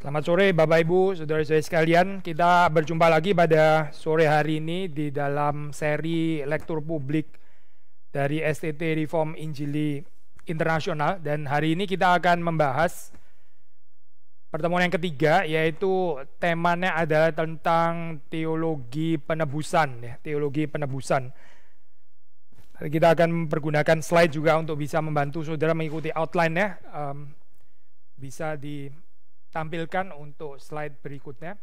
Selamat sore Bapak Ibu, Saudara-saudara sekalian. Kita berjumpa lagi pada sore hari ini di dalam seri lektur publik dari STT Reform Injili Internasional dan hari ini kita akan membahas pertemuan yang ketiga yaitu temanya adalah tentang teologi penebusan ya, teologi penebusan. Kita akan pergunakan slide juga untuk bisa membantu saudara mengikuti outline ya. Um, bisa di tampilkan untuk slide berikutnya.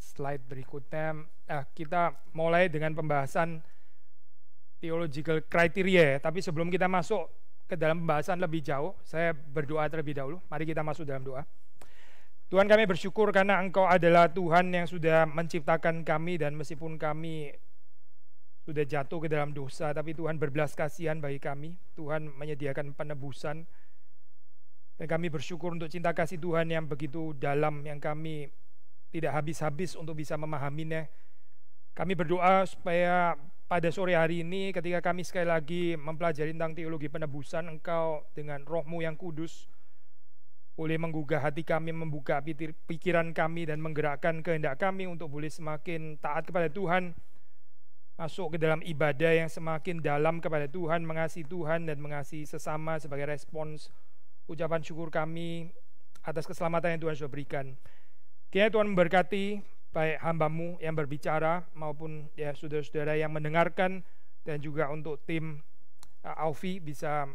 Slide berikutnya eh, kita mulai dengan pembahasan theological criteria ya. Tapi sebelum kita masuk ke dalam pembahasan lebih jauh, saya berdoa terlebih dahulu. Mari kita masuk dalam doa. Tuhan kami bersyukur karena Engkau adalah Tuhan yang sudah menciptakan kami dan meskipun kami sudah jatuh ke dalam dosa, tapi Tuhan berbelas kasihan bagi kami. Tuhan menyediakan penebusan dan kami bersyukur untuk cinta kasih Tuhan yang begitu dalam, yang kami tidak habis-habis untuk bisa memahaminya. Kami berdoa supaya pada sore hari ini ketika kami sekali lagi mempelajari tentang teologi penebusan, Engkau dengan rohmu yang kudus, boleh menggugah hati kami, membuka pikiran kami, dan menggerakkan kehendak kami untuk boleh semakin taat kepada Tuhan, masuk ke dalam ibadah yang semakin dalam kepada Tuhan, mengasihi Tuhan, dan mengasihi sesama sebagai respons ucapan syukur kami atas keselamatan yang Tuhan sudah berikan. Kiranya Tuhan memberkati baik hambamu yang berbicara maupun ya saudara-saudara yang mendengarkan dan juga untuk tim uh, Alfi bisa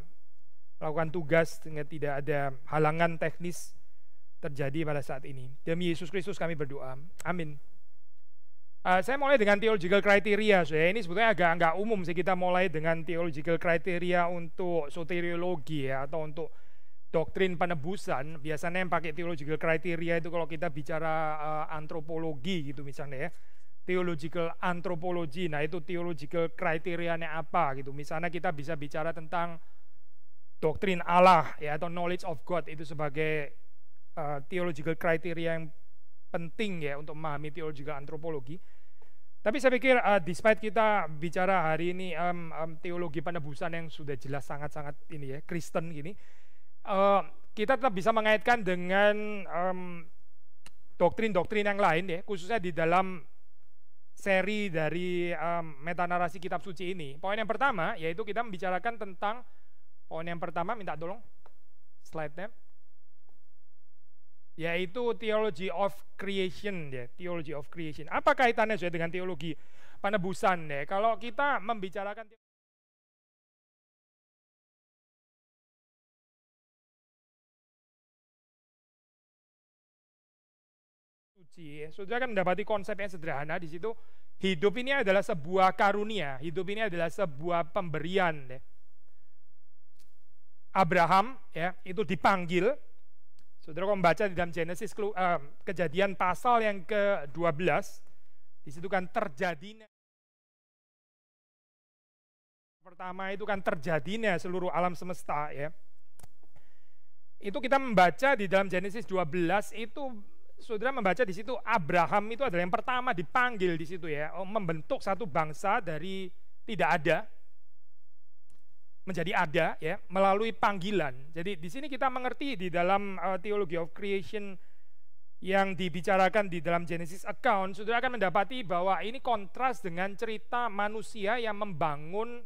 melakukan tugas sehingga tidak ada halangan teknis terjadi pada saat ini. Demi Yesus Kristus kami berdoa. Amin. Uh, saya mulai dengan theological criteria, ya. ini sebetulnya agak nggak umum sih kita mulai dengan theological criteria untuk soteriologi ya atau untuk doktrin penebusan biasanya yang pakai theological criteria itu kalau kita bicara uh, antropologi gitu misalnya ya theological anthropology nah itu theological kriterianya apa gitu misalnya kita bisa bicara tentang doktrin Allah ya atau knowledge of God itu sebagai uh, theological criteria yang penting ya untuk memahami theological antropologi tapi saya pikir uh, despite kita bicara hari ini um, um, teologi penebusan yang sudah jelas sangat-sangat ini ya Kristen gini uh, kita tetap bisa mengaitkan dengan doktrin-doktrin um, yang lain ya, khususnya di dalam seri dari um, meta narasi kitab suci ini. Poin yang pertama yaitu kita membicarakan tentang poin yang pertama minta tolong slide-nya yaitu theology of creation ya, theology of creation. Apa kaitannya sudah dengan teologi penebusan ya? Kalau kita membicarakan Cie, saudara kan mendapati konsep yang sederhana di situ. Hidup ini adalah sebuah karunia, hidup ini adalah sebuah pemberian. Ya. Abraham ya itu dipanggil. Saudara kalau membaca di dalam Genesis eh, kejadian pasal yang ke-12 di situ kan terjadinya pertama itu kan terjadinya seluruh alam semesta ya. Itu kita membaca di dalam Genesis 12 itu saudara membaca di situ Abraham itu adalah yang pertama dipanggil di situ ya, oh, membentuk satu bangsa dari tidak ada menjadi ada ya melalui panggilan. Jadi di sini kita mengerti di dalam uh, teologi of creation yang dibicarakan di dalam Genesis account, saudara akan mendapati bahwa ini kontras dengan cerita manusia yang membangun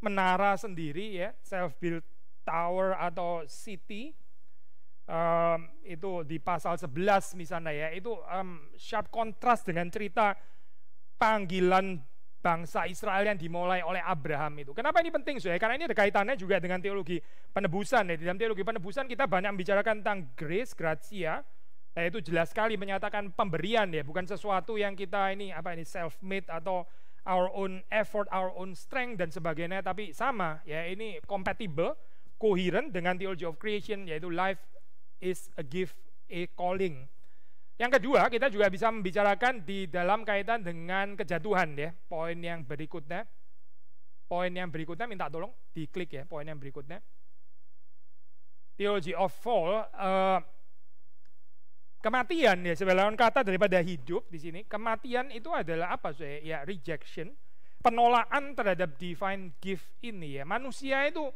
menara sendiri ya, self built tower atau city um, itu di pasal 11 misalnya ya itu um, sharp kontras dengan cerita panggilan bangsa Israel yang dimulai oleh Abraham itu. Kenapa ini penting sih ya, Karena ini ada kaitannya juga dengan teologi penebusan ya. Di dalam teologi penebusan kita banyak membicarakan tentang grace, gratia. Nah, itu jelas sekali menyatakan pemberian ya, bukan sesuatu yang kita ini apa ini self made atau our own effort, our own strength dan sebagainya, tapi sama ya ini compatible, coherent dengan theology of creation yaitu life is a gift, a calling. Yang kedua, kita juga bisa membicarakan di dalam kaitan dengan kejatuhan ya. Poin yang berikutnya. Poin yang berikutnya minta tolong diklik ya, poin yang berikutnya. Theology of fall uh, kematian ya sebelawan kata daripada hidup di sini kematian itu adalah apa sih ya rejection penolakan terhadap divine gift ini ya manusia itu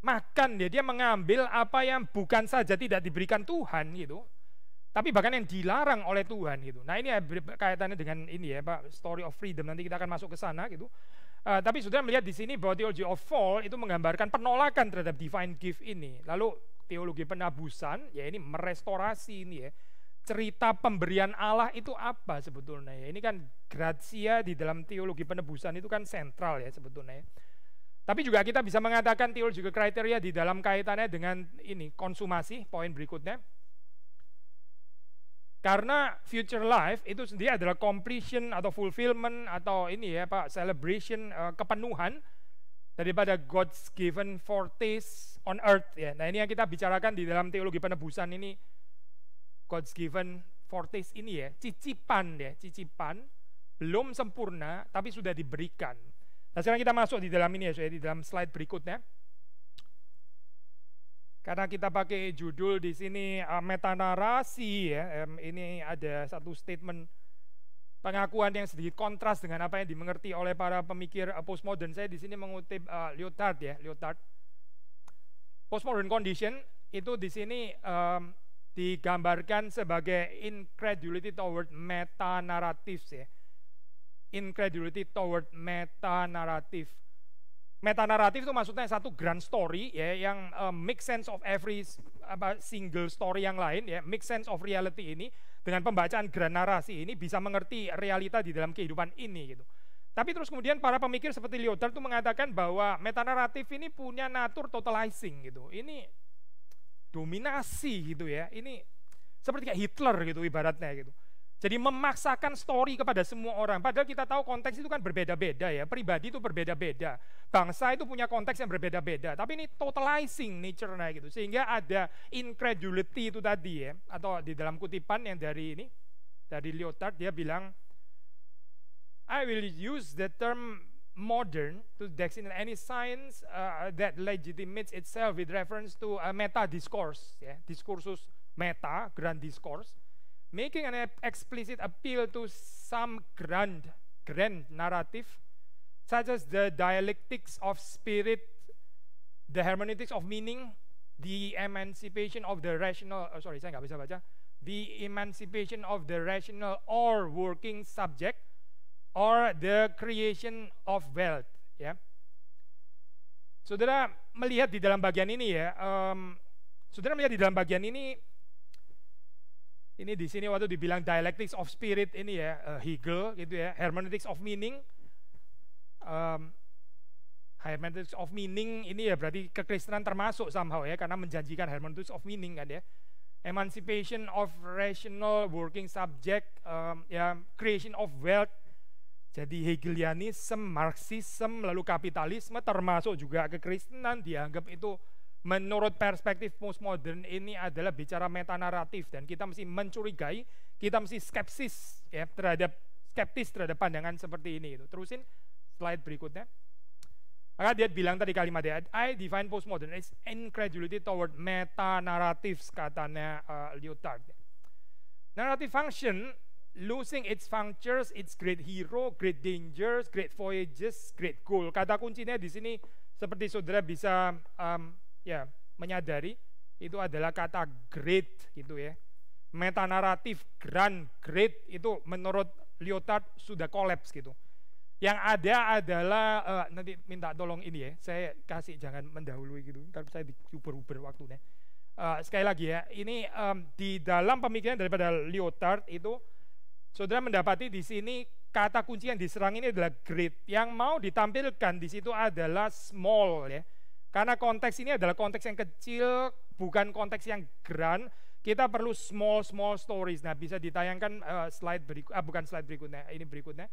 makan ya dia mengambil apa yang bukan saja tidak diberikan Tuhan gitu tapi bahkan yang dilarang oleh Tuhan gitu nah ini ya kaitannya dengan ini ya Pak story of freedom nanti kita akan masuk ke sana gitu uh, tapi sudah melihat di sini bahwa theology of fall itu menggambarkan penolakan terhadap divine gift ini lalu teologi penabusan ya ini merestorasi ini ya cerita pemberian Allah itu apa sebetulnya ya ini kan gratia di dalam teologi penebusan itu kan sentral ya sebetulnya ya. Tapi juga kita bisa mengatakan teologi kriteria di dalam kaitannya dengan ini konsumasi, poin berikutnya. Karena future life itu sendiri adalah completion atau fulfillment atau ini ya Pak, celebration uh, kepenuhan daripada God's given forties on earth ya. Nah, ini yang kita bicarakan di dalam teologi penebusan ini God's given forties ini ya, cicipan ya, cicipan belum sempurna tapi sudah diberikan Nah sekarang kita masuk di dalam ini ya, di dalam slide berikutnya. Karena kita pakai judul di sini uh, metanarasi ya, ini ada satu statement pengakuan yang sedikit kontras dengan apa yang dimengerti oleh para pemikir eh, postmodern. Saya di sini mengutip uh, Lyotard ya, Lyotard. Postmodern condition itu di sini um, digambarkan sebagai incredulity toward meta narratives ya incredulity toward meta naratif. Meta naratif itu maksudnya satu grand story ya yang uh, make sense of every apa, single story yang lain ya, make sense of reality ini dengan pembacaan grand narasi ini bisa mengerti realita di dalam kehidupan ini gitu. Tapi terus kemudian para pemikir seperti Lyotard itu mengatakan bahwa meta naratif ini punya natur totalizing gitu. Ini dominasi gitu ya. Ini seperti kayak Hitler gitu ibaratnya gitu. Jadi memaksakan story kepada semua orang. Padahal kita tahu konteks itu kan berbeda-beda ya. Pribadi itu berbeda-beda. Bangsa itu punya konteks yang berbeda-beda. Tapi ini totalizing nature-nya gitu. Sehingga ada incredulity itu tadi ya. Atau di dalam kutipan yang dari ini, dari Lyotard, dia bilang, I will use the term modern to designate any science uh, that legitimates itself with reference to a meta discourse. Ya. Diskursus meta, grand discourse making an explicit appeal to some grand, grand narrative, such as the dialectics of spirit, the hermeneutics of meaning, the emancipation of the rational, oh sorry saya nggak bisa baca, the emancipation of the rational or working subject, or the creation of wealth. Ya, yeah. saudara melihat di dalam bagian ini ya, um, saudara melihat di dalam bagian ini ini di sini waktu dibilang dialectics of spirit ini ya uh, Hegel gitu ya hermeneutics of meaning um, hermeneutics of meaning ini ya berarti kekristenan termasuk somehow ya karena menjanjikan hermeneutics of meaning kan ya emancipation of rational working subject um, ya creation of wealth jadi Hegelianisme, Marxisme, lalu kapitalisme termasuk juga kekristenan dianggap itu menurut perspektif postmodern ini adalah bicara meta naratif dan kita mesti mencurigai, kita mesti skeptis ya terhadap skeptis terhadap pandangan seperti ini itu. Terusin slide berikutnya. Maka dia bilang tadi kalimat dia, ya, I define postmodern as incredulity toward meta-narratives, katanya uh, eh, Lyotard. Narrative function losing its functions, its great hero, great dangers, great voyages, great goal. Kata kuncinya di sini seperti saudara bisa um, ya menyadari itu adalah kata great gitu ya. meta naratif grand great itu menurut Lyotard sudah kolaps gitu. Yang ada adalah uh, nanti minta tolong ini ya. Saya kasih jangan mendahului gitu. Ntar saya diuber-uber waktunya. Uh, sekali lagi ya, ini um, di dalam pemikiran daripada Lyotard itu saudara mendapati di sini kata kunci yang diserang ini adalah great. Yang mau ditampilkan di situ adalah small ya karena konteks ini adalah konteks yang kecil, bukan konteks yang grand. Kita perlu small small stories. Nah, bisa ditayangkan uh, slide berikut, ah, eh, bukan slide berikutnya, ini berikutnya.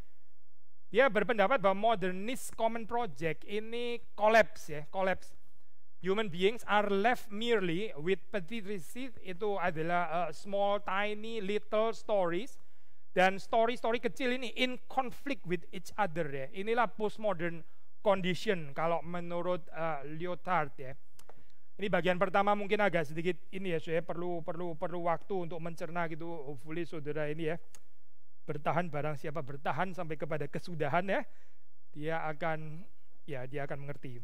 Dia berpendapat bahwa modernist common project ini collapse ya, collapse. Human beings are left merely with petit receipt. itu adalah uh, small tiny little stories dan story-story kecil ini in conflict with each other ya. Inilah postmodern condition kalau menurut uh, Lyotard ya. Ini bagian pertama mungkin agak sedikit ini ya, saya perlu perlu perlu waktu untuk mencerna gitu. Hopefully saudara ini ya bertahan barang siapa bertahan sampai kepada kesudahan ya, dia akan ya dia akan mengerti.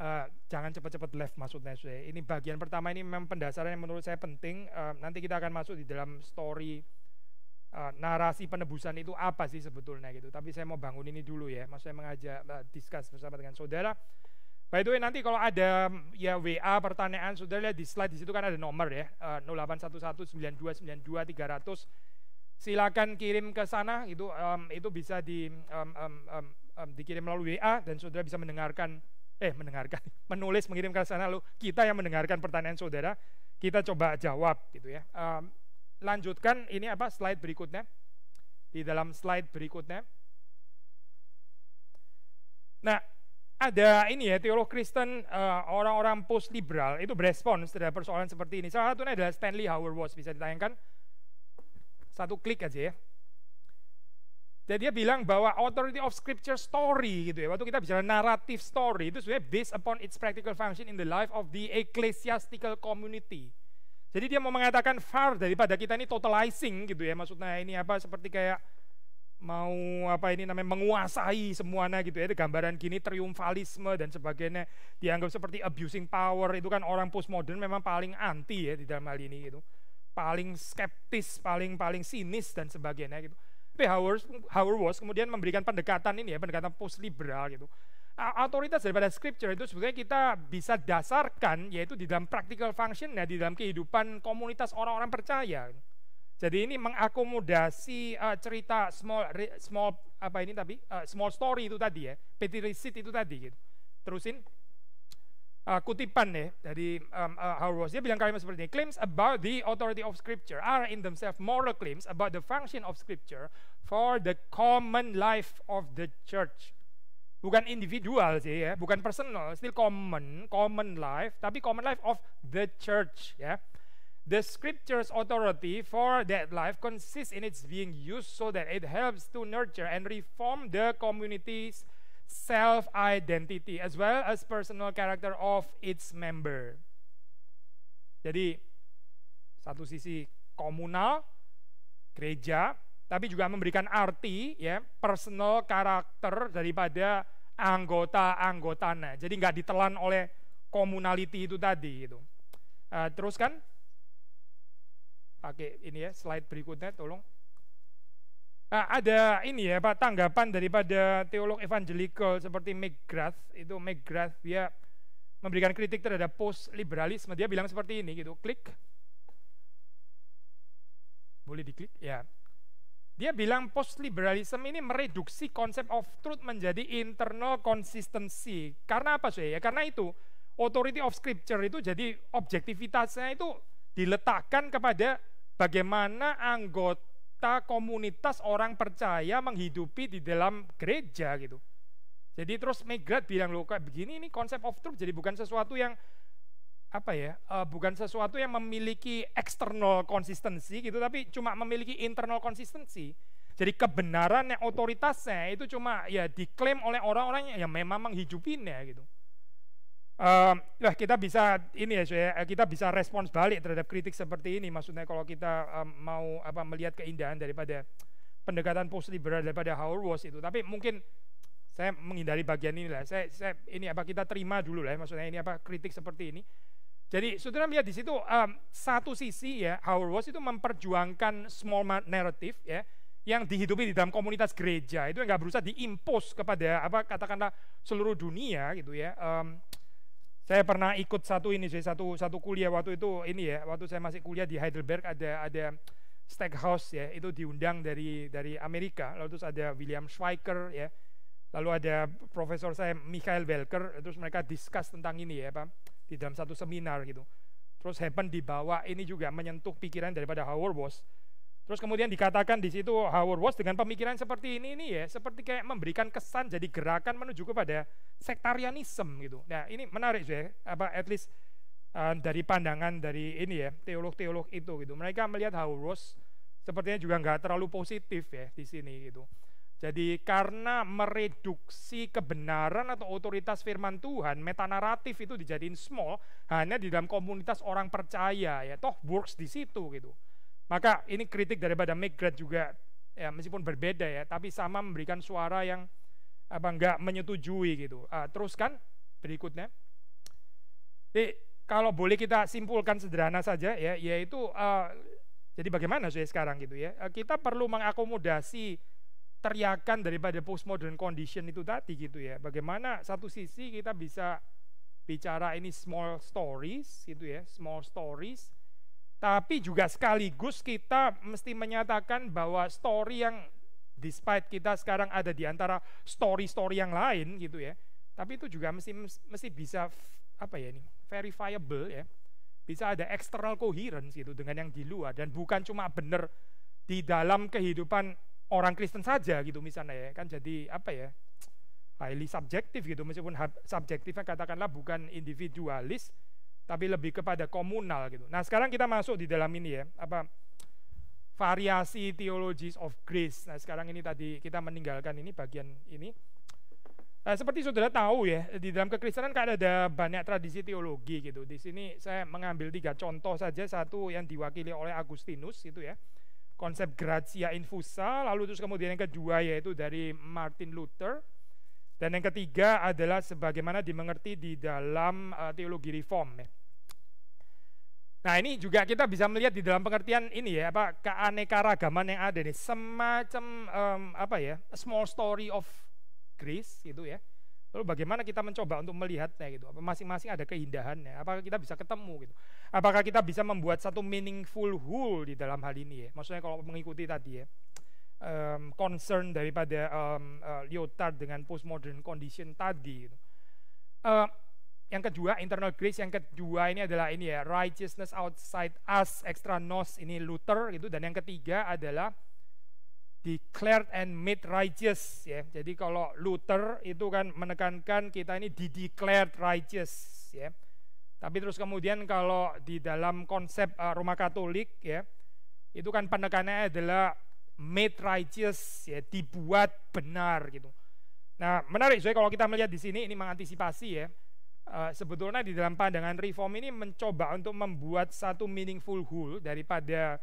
Uh, jangan cepat-cepat left maksudnya saya. Ini bagian pertama ini memang pendasaran yang menurut saya penting. Uh, nanti kita akan masuk di dalam story Eh, narasi penebusan itu apa sih sebetulnya gitu. Tapi saya mau bangun ini dulu ya. Mas saya mengajak uh, discuss bersama dengan saudara. By the way nanti kalau ada mm, ya WA pertanyaan saudara lihat di slide di situ kan ada nomor ya uh, eh, 08119292300 silakan kirim ke sana itu um, itu bisa di um, um, um, um, dikirim melalui WA dan saudara bisa mendengarkan eh mendengarkan menulis mengirim ke sana lalu kita yang mendengarkan pertanyaan saudara kita coba jawab gitu ya um, lanjutkan ini apa slide berikutnya. Di dalam slide berikutnya. Nah, ada ini ya teolog Kristen uh, orang-orang post liberal itu berespons terhadap persoalan seperti ini. Salah satunya adalah Stanley Howard Watts bisa ditayangkan satu klik aja ya. Jadi dia bilang bahwa authority of scripture story gitu ya. Waktu kita bicara naratif story itu sebenarnya based upon its practical function in the life of the ecclesiastical community. Jadi dia mau mengatakan far daripada kita ini totalizing gitu ya. Maksudnya ini apa seperti kayak mau apa ini namanya menguasai semuanya gitu ya. gambaran gini triumfalisme dan sebagainya dianggap seperti abusing power itu kan orang postmodern memang paling anti ya di dalam hal ini gitu. Paling skeptis, paling paling sinis dan sebagainya gitu. Tapi Howard, Howard Wars kemudian memberikan pendekatan ini ya, pendekatan post liberal gitu otoritas daripada scripture itu sebetulnya kita bisa dasarkan yaitu di dalam practical function ya di dalam kehidupan komunitas orang-orang percaya. Jadi ini mengakomodasi uh, cerita small small apa ini tapi uh, eh, small story itu tadi ya, petit receipt itu tadi gitu. Terusin uh, kutipan ya dari um, uh, Howard dia bilang kalimat seperti ini claims about the authority of scripture are in themselves moral claims about the function of scripture for the common life of the church bukan individual sih ya, bukan personal, still common, common life, tapi common life of the church ya. The scripture's authority for that life consists in its being used so that it helps to nurture and reform the community's self-identity as well as personal character of its member. Jadi, satu sisi komunal, gereja, tapi juga memberikan arti ya personal karakter daripada anggota-anggotanya. Jadi nggak ditelan oleh komunality itu tadi gitu. Uh, kan, pakai ini ya slide berikutnya tolong. Uh, ada ini ya Pak tanggapan daripada teolog evangelikal seperti McGrath itu McGrath dia memberikan kritik terhadap post liberalisme dia bilang seperti ini gitu klik boleh diklik ya dia bilang post liberalism ini mereduksi konsep of truth menjadi internal consistency. Karena apa sih? Ya karena itu authority of scripture itu jadi objektivitasnya itu diletakkan kepada bagaimana anggota komunitas orang percaya menghidupi di dalam gereja gitu. Jadi terus Megrat bilang loh kayak begini ini konsep of truth jadi bukan sesuatu yang apa ya uh, bukan sesuatu yang memiliki eksternal konsistensi gitu tapi cuma memiliki internal konsistensi jadi kebenaran yang otoritasnya itu cuma ya diklaim oleh orang-orang yang ya memang memang ya gitu uh, lah kita bisa ini ya saya eh, kita bisa respons balik terhadap kritik seperti ini maksudnya kalau kita um, mau apa melihat keindahan daripada pendekatan post liberal daripada Howard itu tapi mungkin saya menghindari bagian ini lah saya, saya ini apa kita terima dulu lah ya. maksudnya ini apa kritik seperti ini jadi saudara melihat di situ um, satu sisi ya Howard Watts itu memperjuangkan small narrative ya yang dihidupi di dalam komunitas gereja itu yang nggak berusaha diimpos kepada apa katakanlah seluruh dunia gitu ya. Um, saya pernah ikut satu ini sih satu satu kuliah waktu itu ini ya waktu saya masih kuliah di Heidelberg ada ada Steakhouse ya itu diundang dari dari Amerika lalu terus ada William Schweiker ya lalu ada profesor saya Michael Welker terus mereka discuss tentang ini ya pak di dalam satu seminar gitu. Terus heaven dibawa ini juga menyentuh pikiran daripada Howard Was. Terus kemudian dikatakan di situ Howard Was dengan pemikiran seperti ini ini ya, seperti kayak memberikan kesan jadi gerakan menuju kepada sektarianisme gitu. Nah, ini menarik ya, apa at least uh, dari pandangan dari ini ya, teolog-teolog itu gitu. Mereka melihat Howard Was sepertinya juga nggak terlalu positif ya di sini gitu. Jadi karena mereduksi kebenaran atau otoritas firman Tuhan, meta naratif itu dijadiin small hanya di dalam komunitas orang percaya ya, toh works di situ gitu. Maka ini kritik daripada Megret juga ya meskipun berbeda ya, tapi sama memberikan suara yang apa enggak menyetujui gitu. Uh, kan berikutnya. Jadi kalau boleh kita simpulkan sederhana saja ya, yaitu uh, jadi bagaimana sih sekarang gitu ya. Ah, kita perlu mengakomodasi teriakan daripada postmodern condition itu tadi gitu ya. Bagaimana satu sisi kita bisa bicara ini small stories gitu ya, small stories tapi juga sekaligus kita mesti menyatakan bahwa story yang despite kita sekarang ada di antara story-story yang lain gitu ya. Tapi itu juga mesti mesti bisa apa ya ini verifiable ya. Bisa ada external coherence gitu dengan yang di luar dan bukan cuma benar di dalam kehidupan orang Kristen saja gitu misalnya ya kan jadi apa ya highly subjektif gitu meskipun subjektifnya katakanlah bukan individualis tapi lebih kepada komunal gitu. Nah sekarang kita masuk di dalam ini ya apa variasi theologies of grace. Nah sekarang ini tadi kita meninggalkan ini bagian ini. Nah, seperti saudara tahu ya di dalam kekristenan kan ada banyak tradisi teologi gitu. Di sini saya mengambil tiga contoh saja satu yang diwakili oleh Agustinus gitu ya konsep gratia infusa, lalu terus kemudian yang kedua yaitu dari Martin Luther, dan yang ketiga adalah sebagaimana dimengerti di dalam uh, teologi reform. Ya. Nah ini juga kita bisa melihat di dalam pengertian ini ya apa keanekaragaman yang ada nih semacam um, apa ya small story of Greece gitu ya Lalu bagaimana kita mencoba untuk melihatnya gitu? Apa masing-masing ada keindahannya? Apakah kita bisa ketemu gitu? Apakah kita bisa membuat satu meaningful whole di dalam hal ini ya? Maksudnya kalau mengikuti tadi ya, um, concern daripada um, uh, Lyotard dengan postmodern condition tadi. Gitu. Uh, yang kedua internal grace yang kedua ini adalah ini ya righteousness outside us extra nos ini Luther gitu dan yang ketiga adalah declared and made righteous ya. Jadi kalau Luther itu kan menekankan kita ini di declared righteous ya. Tapi terus kemudian kalau di dalam konsep uh, Roma Katolik ya itu kan penekanannya adalah made righteous ya dibuat benar gitu. Nah, menarik saya kalau kita melihat di sini ini mengantisipasi ya uh, sebetulnya di dalam pandangan reform ini mencoba untuk membuat satu meaningful whole daripada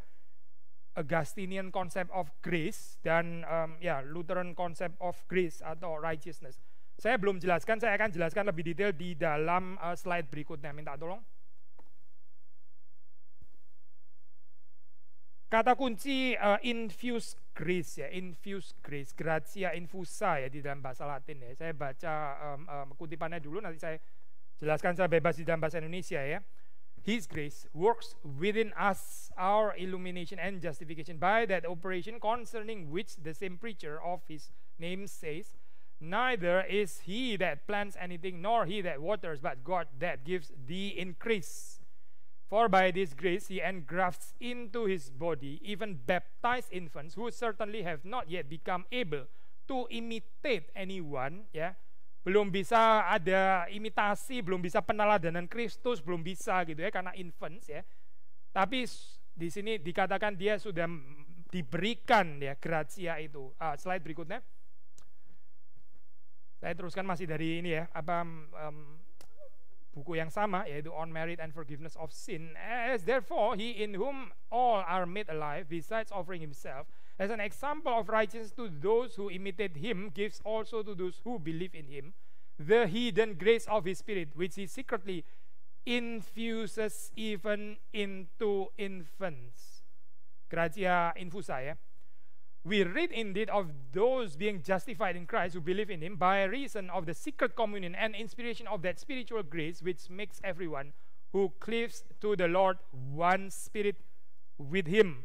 Augustinian concept of grace dan um, ya Lutheran concept of grace atau righteousness. Saya belum jelaskan, saya akan jelaskan lebih detail di dalam uh, slide berikutnya. Minta tolong. Kata kunci uh, infuse grace ya, infuse grace, gratia infusa ya di dalam bahasa Latin ya. Saya baca um, um, kutipannya dulu, nanti saya jelaskan secara bebas di dalam bahasa Indonesia ya. His grace works within us our illumination and justification by that operation concerning which the same preacher of his name says, Neither is he that plants anything, nor he that waters, but God that gives the increase. For by this grace he engrafts into his body even baptized infants who certainly have not yet become able to imitate anyone, yeah, belum bisa ada imitasi, belum bisa peneladanan Kristus, belum bisa gitu ya karena infants ya. Tapi di sini dikatakan dia sudah diberikan ya gracia itu. Uh, slide berikutnya. Saya teruskan masih dari ini ya, apa um, buku yang sama yaitu On Merit and Forgiveness of Sin. As therefore he in whom all are made alive besides offering himself As an example of righteousness to those who imitate him, gives also to those who believe in him the hidden grace of his spirit, which he secretly infuses even into infants. Gratia infusa, yeah? We read indeed of those being justified in Christ who believe in him by reason of the secret communion and inspiration of that spiritual grace which makes everyone who cleaves to the Lord one spirit with him.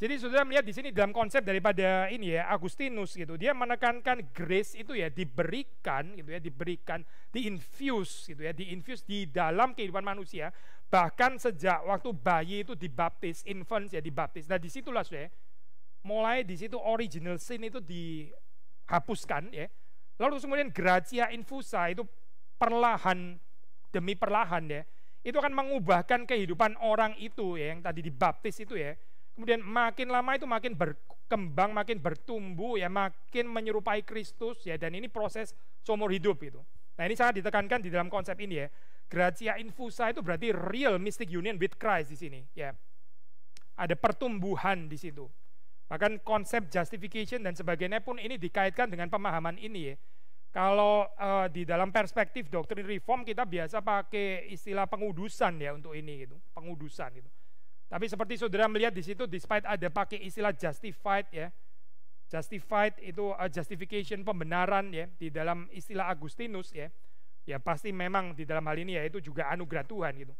Jadi saudara melihat di sini dalam konsep daripada ini ya Agustinus gitu, dia menekankan grace itu ya diberikan gitu ya, diberikan, di infuse gitu ya, di infuse di dalam kehidupan manusia. Bahkan sejak waktu bayi itu dibaptis, infants ya dibaptis. Nah disitulah saudara, mulai di situ original sin itu dihapuskan ya. Lalu kemudian gracia infusa itu perlahan demi perlahan ya, itu akan mengubahkan kehidupan orang itu ya yang tadi dibaptis itu ya Kemudian makin lama itu makin berkembang, makin bertumbuh ya, makin menyerupai Kristus ya dan ini proses seumur hidup itu. Nah, ini sangat ditekankan di dalam konsep ini ya. Gratia infusa itu berarti real mystic union with Christ di sini ya. Ada pertumbuhan di situ. Bahkan konsep justification dan sebagainya pun ini dikaitkan dengan pemahaman ini ya. Kalau uh, di dalam perspektif doktrin reform kita biasa pakai istilah pengudusan ya untuk ini gitu, pengudusan gitu. Tapi seperti saudara melihat di situ, despite ada pakai istilah justified ya, justified itu uh, justification pembenaran ya di dalam istilah Agustinus ya, ya pasti memang di dalam hal ini ya itu juga anugerah Tuhan gitu.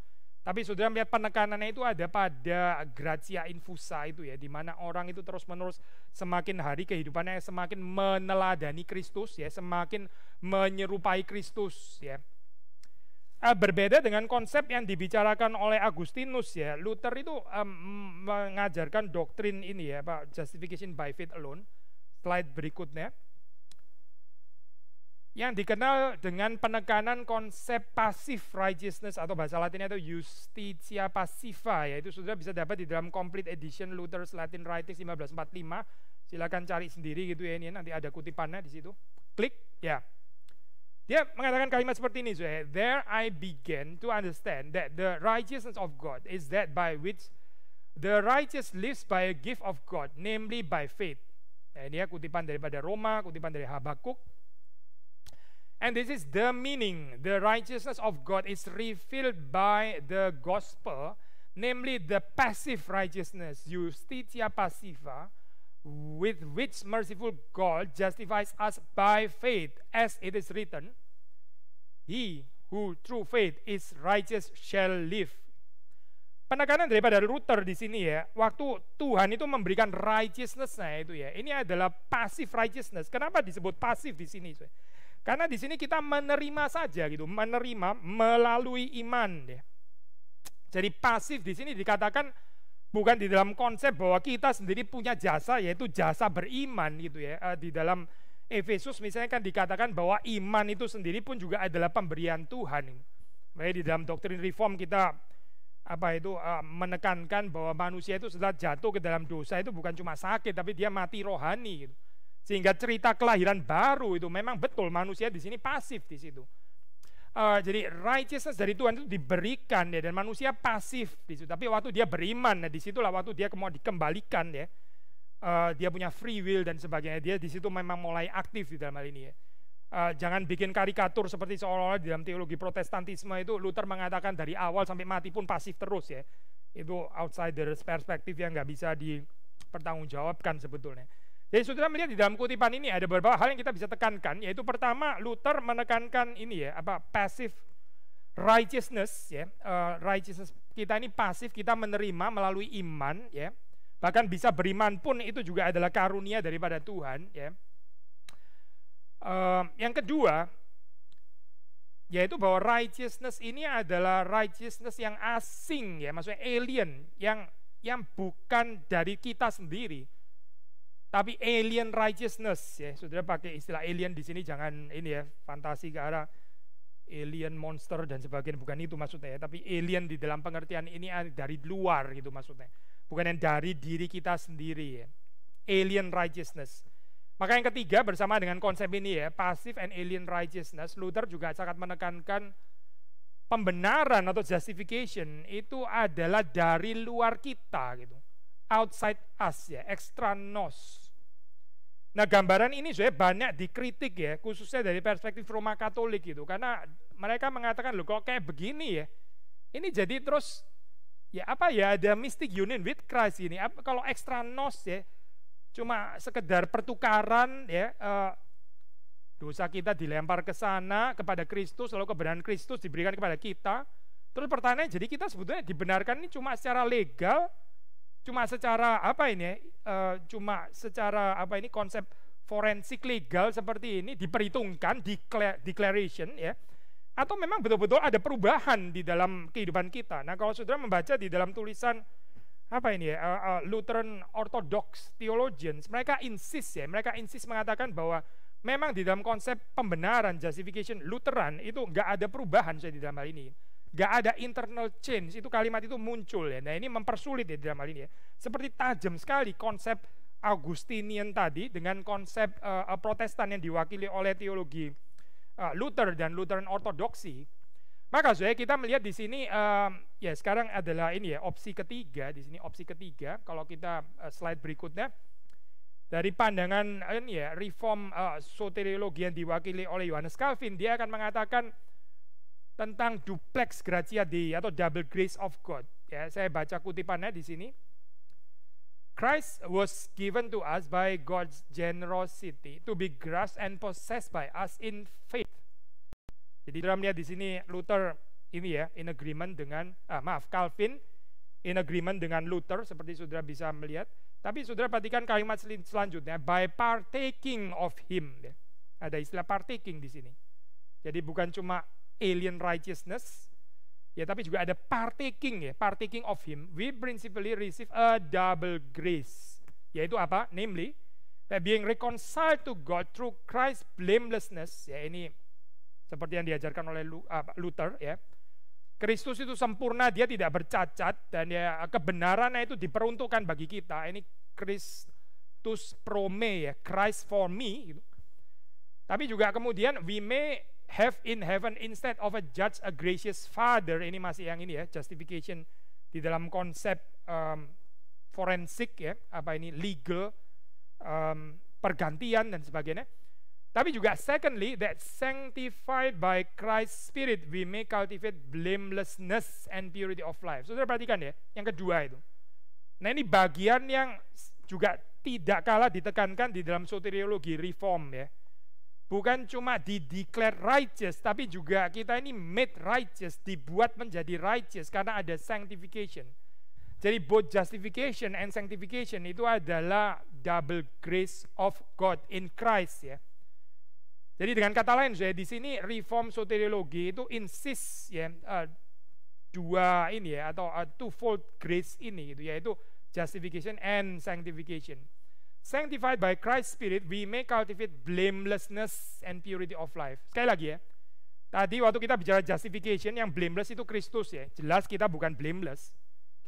Tapi saudara melihat penekanannya itu ada pada gracia infusa itu ya, di mana orang itu terus menerus semakin hari kehidupannya semakin meneladani Kristus ya, semakin menyerupai Kristus ya uh, berbeda dengan konsep yang dibicarakan oleh Agustinus ya. Luther itu um, mengajarkan doktrin ini ya, Pak, justification by faith alone. Slide berikutnya. Yang dikenal dengan penekanan konsep pasif righteousness atau bahasa latinnya itu justitia passiva ya itu sudah bisa dapat di dalam complete edition Luther's Latin Writings 1545. Silakan cari sendiri gitu ya ini nanti ada kutipannya di situ. Klik ya. Dia mengatakan kalimat seperti ini, There I began to understand that the righteousness of God is that by which the righteous lives by a gift of God, namely by faith. Nah, ya kutipan daripada Roma, kutipan dari Habakuk. And this is the meaning. The righteousness of God is revealed by the gospel, namely the passive righteousness, justitia passiva, with which merciful God justifies us by faith, as it is written, He who through faith is righteous shall live. Penekanan daripada Luther di sini ya, waktu Tuhan itu memberikan righteousness-nya itu ya. Ini adalah passive righteousness. Kenapa disebut pasif di sini? Karena di sini kita menerima saja gitu, menerima melalui iman ya. Jadi pasif di sini dikatakan bukan di dalam konsep bahwa kita sendiri punya jasa yaitu jasa beriman gitu ya eh, di dalam Efesus misalnya kan dikatakan bahwa iman itu sendiri pun juga adalah pemberian Tuhan. Baik di dalam doktrin reform kita apa itu eh, menekankan bahwa manusia itu setelah jatuh ke dalam dosa itu bukan cuma sakit tapi dia mati rohani gitu. Sehingga cerita kelahiran baru itu memang betul manusia di sini pasif di situ uh, jadi righteousness dari Tuhan itu diberikan ya dan manusia pasif di situ. Tapi waktu dia beriman, nah, di situ lah waktu dia mau dikembalikan ya. Uh, dia punya free will dan sebagainya. Dia di situ memang mulai aktif di dalam hal ini ya. Uh, jangan bikin karikatur seperti seolah-olah di dalam teologi Protestantisme itu Luther mengatakan dari awal sampai mati pun pasif terus ya. Itu outsider perspektif yang nggak bisa dipertanggungjawabkan sebetulnya. Jadi saudara melihat di dalam kutipan ini ada beberapa hal yang kita bisa tekankan, yaitu pertama Luther menekankan ini ya apa passive righteousness ya uh, righteousness kita ini pasif kita menerima melalui iman ya bahkan bisa beriman pun itu juga adalah karunia daripada Tuhan ya uh, yang kedua yaitu bahwa righteousness ini adalah righteousness yang asing ya maksudnya alien yang yang bukan dari kita sendiri tapi alien righteousness ya, Saudara pakai istilah alien di sini jangan ini ya, fantasi ke arah alien monster dan sebagainya bukan itu maksudnya ya, tapi alien di dalam pengertian ini dari luar gitu maksudnya. Bukan yang dari diri kita sendiri ya. Alien righteousness. Maka yang ketiga bersama dengan konsep ini ya, passive and alien righteousness, Luther juga sangat menekankan pembenaran atau justification itu adalah dari luar kita gitu. Outside us ya, extra nos. Nah gambaran ini sebenarnya banyak dikritik ya, khususnya dari perspektif Roma Katolik gitu, karena mereka mengatakan loh kok kayak begini ya, ini jadi terus ya apa ya ada mystic union with Christ ini, apa, kalau extra nos ya, cuma sekedar pertukaran ya, uh, dosa kita dilempar ke sana kepada Kristus, lalu kebenaran Kristus diberikan kepada kita, terus pertanyaannya jadi kita sebetulnya dibenarkan ini cuma secara legal cuma secara apa ini uh, cuma secara apa ini konsep forensik legal seperti ini diperhitungkan di declaration ya atau memang betul-betul ada perubahan di dalam kehidupan kita. Nah, kalau saudara membaca di dalam tulisan apa ini ya uh, uh, Lutheran Orthodox theologians, mereka insist ya, mereka insist mengatakan bahwa memang di dalam konsep pembenaran justification Lutheran itu nggak ada perubahan saya di dalam hal ini Gak ada internal change, itu kalimat itu muncul ya. Nah ini mempersulit ya dalam hal ini ya. Seperti tajam sekali konsep Augustinian tadi dengan konsep uh, Protestan yang diwakili oleh teologi uh, Luther dan Lutheran Ortodoksi. Maka saya kita melihat di sini um, ya sekarang adalah ini ya opsi ketiga di sini opsi ketiga kalau kita uh, slide berikutnya dari pandangan ini ya reform uh, soteriologi yang diwakili oleh Yohanes Calvin dia akan mengatakan tentang duplex gratia Dei atau double grace of God. Ya, saya baca kutipannya di sini. Christ was given to us by God's generosity to be grasped and possessed by us in faith. Jadi dalam lihat di sini Luther ini ya in agreement dengan ah, maaf Calvin in agreement dengan Luther seperti saudara bisa melihat. Tapi saudara perhatikan kalimat sel selanjutnya by partaking of him. Ya. Ada istilah partaking di sini. Jadi bukan cuma alien righteousness, ya tapi juga ada partaking ya, partaking of him, we principally receive a double grace. Yaitu apa? Namely, that being reconciled to God through Christ's blamelessness, ya ini seperti yang diajarkan oleh ah, Luther ya. Kristus itu sempurna, dia tidak bercacat dan ya kebenarannya itu diperuntukkan bagi kita. Ini Kristus pro me ya, Christ for me gitu. Tapi juga kemudian we may have in heaven instead of a judge a gracious father ini masih yang ini ya justification di dalam konsep um, forensik ya apa ini legal um, pergantian dan sebagainya tapi juga secondly that sanctified by Christ's spirit we may cultivate blamelessness and purity of life saudara perhatikan ya yang kedua itu nah ini bagian yang juga tidak kalah ditekankan di dalam soteriologi reform ya bukan cuma di declare righteous tapi juga kita ini made righteous dibuat menjadi righteous karena ada sanctification jadi both justification and sanctification itu adalah double grace of God in Christ ya. Jadi dengan kata lain saya di sini reform soteriologi itu insist ya uh, dua ini ya atau uh, twofold grace ini gitu yaitu justification and sanctification. Sanctified by Christ's Spirit, we may cultivate blamelessness and purity of life. Sekali lagi ya, tadi waktu kita bicara justification, yang blameless itu Kristus ya. Jelas kita bukan blameless,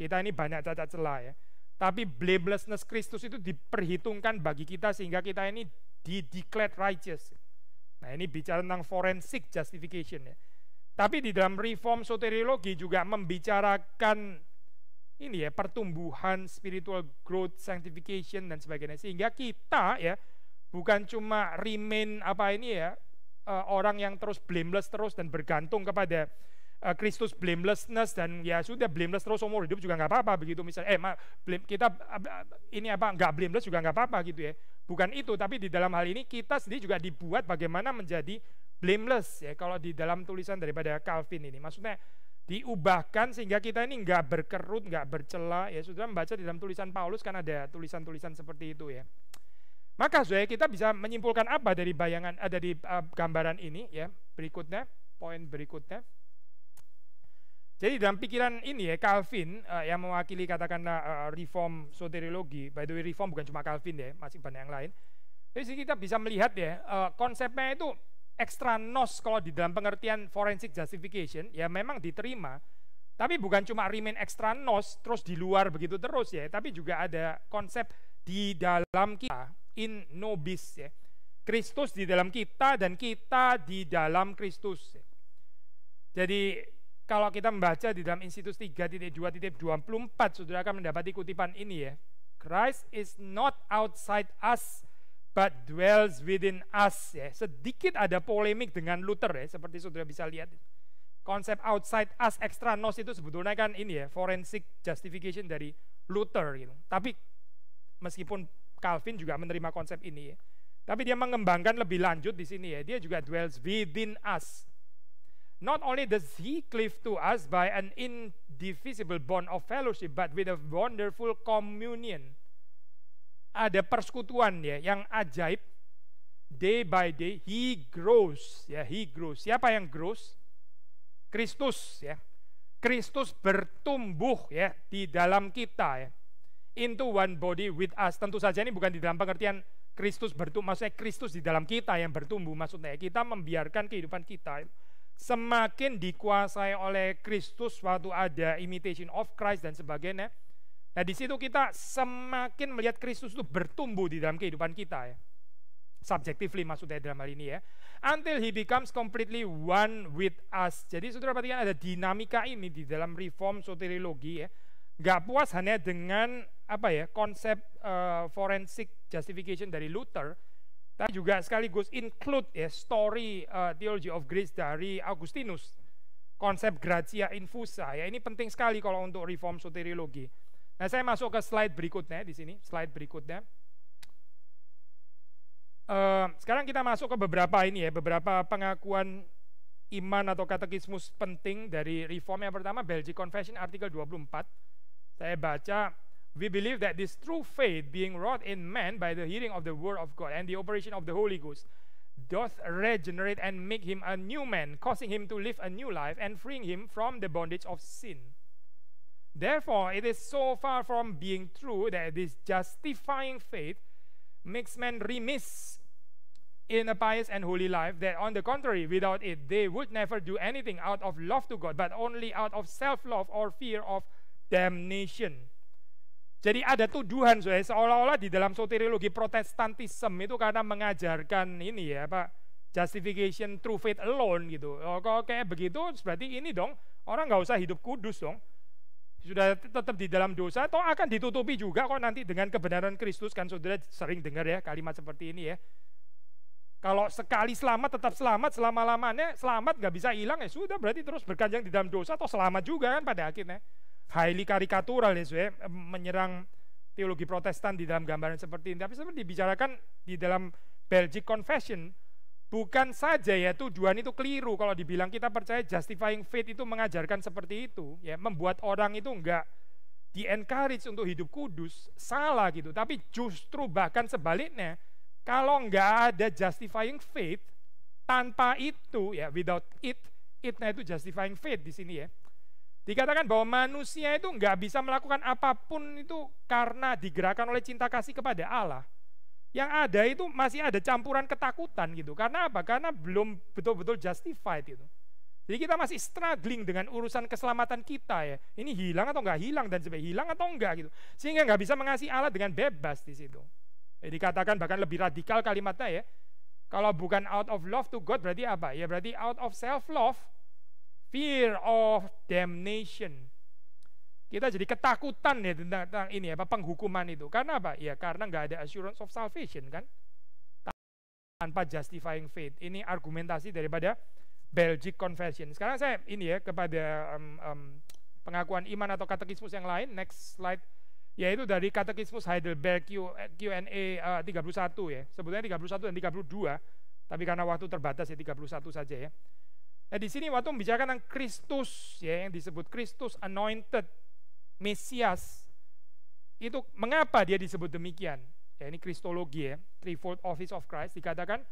kita ini banyak cacat celah ya. Tapi blamelessness Kristus itu diperhitungkan bagi kita sehingga kita ini di declared righteous. Nah ini bicara tentang forensic justification ya. Tapi di dalam reform soteriologi juga membicarakan ini ya pertumbuhan spiritual growth sanctification dan sebagainya sehingga kita ya bukan cuma remain apa ini ya eh, orang yang terus blameless terus dan bergantung kepada eh, Kristus blamelessness dan ya sudah blameless terus umur hidup juga nggak apa-apa begitu misalnya eh ma, blame, kita ini apa nggak blameless juga nggak apa-apa gitu ya bukan itu tapi di dalam hal ini kita sendiri juga dibuat bagaimana menjadi blameless ya kalau di dalam tulisan daripada Calvin ini maksudnya diubahkan sehingga kita ini nggak berkerut, nggak bercela ya. sudah membaca di dalam tulisan Paulus kan ada tulisan-tulisan seperti itu ya. Maka saya kita bisa menyimpulkan apa dari bayangan ada eh, di uh, eh, gambaran ini ya. Berikutnya, poin berikutnya. Jadi dalam pikiran ini ya Calvin uh, yang mewakili katakanlah uh, reform soteriologi, by the way reform bukan cuma Calvin ya, masih banyak yang lain. Jadi kita bisa melihat ya uh, konsepnya itu extra nos kalau di dalam pengertian forensic justification ya memang diterima tapi bukan cuma remain extra nos terus di luar begitu terus ya tapi juga ada konsep di dalam kita in nobis ya Kristus di dalam kita dan kita di dalam Kristus jadi kalau kita membaca di dalam Institus 3.2.24 saudara akan mendapati kutipan ini ya Christ is not outside us but dwells within us ya. Sedikit ada polemik dengan Luther ya, seperti Saudara bisa lihat. Konsep outside us extra nos itu sebetulnya kan ini ya, forensic justification dari Luther gitu. Tapi meskipun Calvin juga menerima konsep ini ya. Tapi dia mengembangkan lebih lanjut di sini ya. Dia juga dwells within us. Not only does he cleave to us by an indivisible bond of fellowship, but with a wonderful communion ada persekutuan ya yang ajaib day by day he grows ya he grows siapa yang grows Kristus ya Kristus bertumbuh ya di dalam kita ya into one body with us tentu saja ini bukan di dalam pengertian Kristus bertumbuh maksudnya Kristus di dalam kita yang bertumbuh maksudnya kita membiarkan kehidupan kita semakin dikuasai oleh Kristus waktu ada imitation of Christ dan sebagainya Nah di situ kita semakin melihat Kristus itu bertumbuh di dalam kehidupan kita ya. Subjectively maksudnya dalam hal ini ya. Until he becomes completely one with us. Jadi saudara perhatikan ada dinamika ini di dalam reform soteriologi ya. Gak puas hanya dengan apa ya konsep uh, forensic justification dari Luther, tapi juga sekaligus include ya story uh, theology of grace dari Augustinus. Konsep gratia infusa ya ini penting sekali kalau untuk reform soteriologi Nah, saya masuk ke slide berikutnya di sini, slide berikutnya. Uh, sekarang kita masuk ke beberapa ini ya, beberapa pengakuan iman atau katekismus penting dari reform yang pertama Belgic Confession artikel 24. Saya baca We believe that this true faith being wrought in man by the hearing of the word of God and the operation of the Holy Ghost doth regenerate and make him a new man, causing him to live a new life and freeing him from the bondage of sin. Therefore, it is so far from being true that this justifying faith makes men remiss in a pious and holy life, that on the contrary, without it, they would never do anything out of love to God, but only out of self-love or fear of damnation. Jadi ada tuduhan saudara, seolah-olah di dalam soteriologi protestantisme itu karena mengajarkan ini ya Pak, justification through faith alone gitu. Oh, kalau kayak begitu berarti ini dong, orang nggak usah hidup kudus dong sudah tetap di dalam dosa atau akan ditutupi juga kok nanti dengan kebenaran Kristus kan saudara sering dengar ya kalimat seperti ini ya kalau sekali selamat tetap selamat selama lamanya selamat nggak bisa hilang ya sudah berarti terus berkanjang di dalam dosa atau selamat juga kan pada akhirnya highly karikatural ya sudah menyerang teologi Protestan di dalam gambaran seperti ini tapi sebenarnya dibicarakan di dalam Belgic Confession Bukan saja ya tujuan itu keliru kalau dibilang kita percaya justifying faith itu mengajarkan seperti itu ya membuat orang itu enggak di encourage untuk hidup kudus salah gitu tapi justru bahkan sebaliknya kalau enggak ada justifying faith tanpa itu ya without it itnya itu justifying faith di sini ya Dikatakan bahwa manusia itu enggak bisa melakukan apapun itu karena digerakkan oleh cinta kasih kepada Allah. Yang ada itu masih ada campuran ketakutan gitu. Karena apa? Karena belum betul-betul justified itu. Jadi kita masih struggling dengan urusan keselamatan kita ya. Ini hilang atau enggak hilang dan sebagainya hilang atau enggak gitu. Sehingga enggak bisa mengasihi Allah dengan bebas di situ. Jadi ya, dikatakan bahkan lebih radikal kalimatnya ya. Kalau bukan out of love to God berarti apa? Ya berarti out of self love, fear of damnation. Kita jadi ketakutan ya tentang, tentang ini apa ya, penghukuman itu. Karena apa? Ya karena nggak ada assurance of salvation kan. Tanpa justifying faith. Ini argumentasi daripada Belgic Confession. Sekarang saya ini ya kepada um, um, pengakuan iman atau katekismus yang lain. Next slide yaitu dari Katekismus Heidelberg Q&A uh, 31 ya. Sebetulnya 31 dan 32, tapi karena waktu terbatas ya 31 saja ya. Nah, di sini waktu membicarakan tentang Kristus ya yang disebut Kristus anointed Mesias. Itu mengapa dia disebut demikian? Ya, ini kristologi ya, threefold office of Christ dikatakan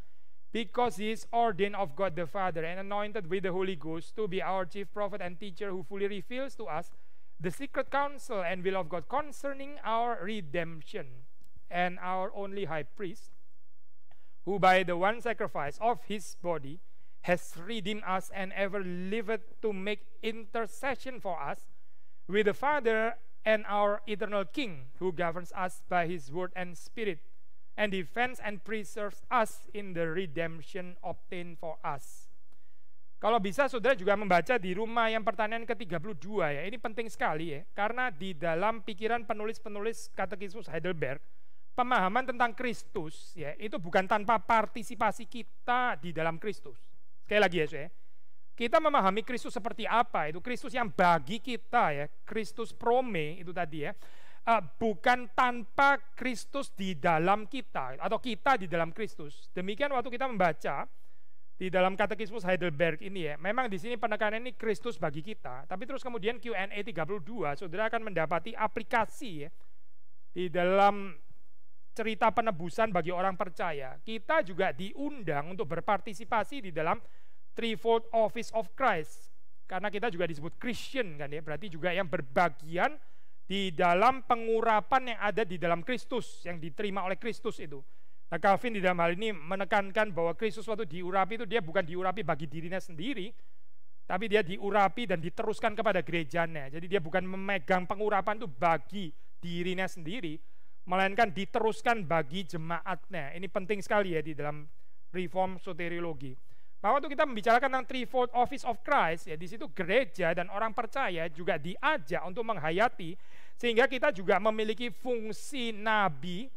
because he is ordained of God the Father and anointed with the Holy Ghost to be our chief prophet and teacher who fully reveals to us the secret counsel and will of God concerning our redemption and our only high priest who by the one sacrifice of his body has redeemed us and ever liveth to make intercession for us with the Father and our eternal King, who governs us by his word and spirit, and defends and preserves us in the redemption obtained for us. Kalau bisa saudara juga membaca di rumah yang pertanyaan ke-32 ya. Ini penting sekali ya, karena di dalam pikiran penulis-penulis katekismus Heidelberg, pemahaman tentang Kristus ya, itu bukan tanpa partisipasi kita di dalam Kristus. Sekali lagi ya, saya kita memahami Kristus seperti apa itu Kristus yang bagi kita ya, Kristus prome itu tadi ya. Uh, bukan tanpa Kristus di dalam kita atau kita di dalam Kristus. Demikian waktu kita membaca di dalam Katekismus Heidelberg ini ya, memang di sini penekanan ini Kristus bagi kita, tapi terus kemudian Q&A 32 Saudara akan mendapati aplikasi ya di dalam cerita penebusan bagi orang percaya. Kita juga diundang untuk berpartisipasi di dalam threefold office of Christ. Karena kita juga disebut Christian kan ya, berarti juga yang berbagian di dalam pengurapan yang ada di dalam Kristus, yang diterima oleh Kristus itu. Nah, Calvin di dalam hal ini menekankan bahwa Kristus waktu diurapi itu dia bukan diurapi bagi dirinya sendiri, tapi dia diurapi dan diteruskan kepada gerejanya. Jadi dia bukan memegang pengurapan itu bagi dirinya sendiri, melainkan diteruskan bagi jemaatnya. Ini penting sekali ya di dalam reform soteriologi. Bahwa waktu kita membicarakan tentang threefold office of Christ, ya di situ gereja dan orang percaya juga diajak untuk menghayati sehingga kita juga memiliki fungsi nabi,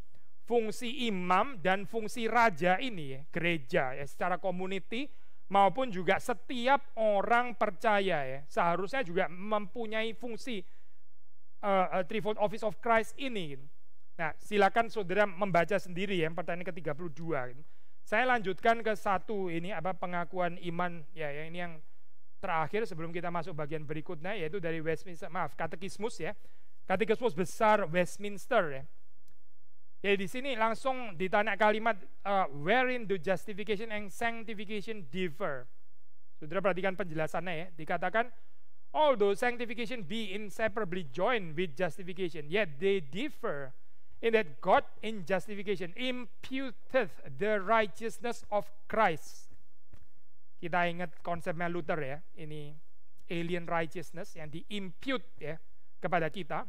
fungsi imam dan fungsi raja ini ya, gereja ya secara community maupun juga setiap orang percaya ya seharusnya juga mempunyai fungsi uh, uh, threefold office of Christ ini. Gitu. Nah, silakan saudara membaca sendiri ya pertanyaan ke-32 gitu. Saya lanjutkan ke satu ini apa pengakuan iman ya yang ini yang terakhir sebelum kita masuk bagian berikutnya yaitu dari Westminster maaf katekismus ya katekismus besar Westminster ya. Ya di sini langsung ditanya kalimat uh, wherein the justification and sanctification differ. Saudara perhatikan penjelasannya ya. Dikatakan although sanctification be inseparably joined with justification, yet they differ in that God in justification imputeth the righteousness of Christ. Kita ingat konsepnya Luther ya, ini alien righteousness yang di impute ya kepada kita.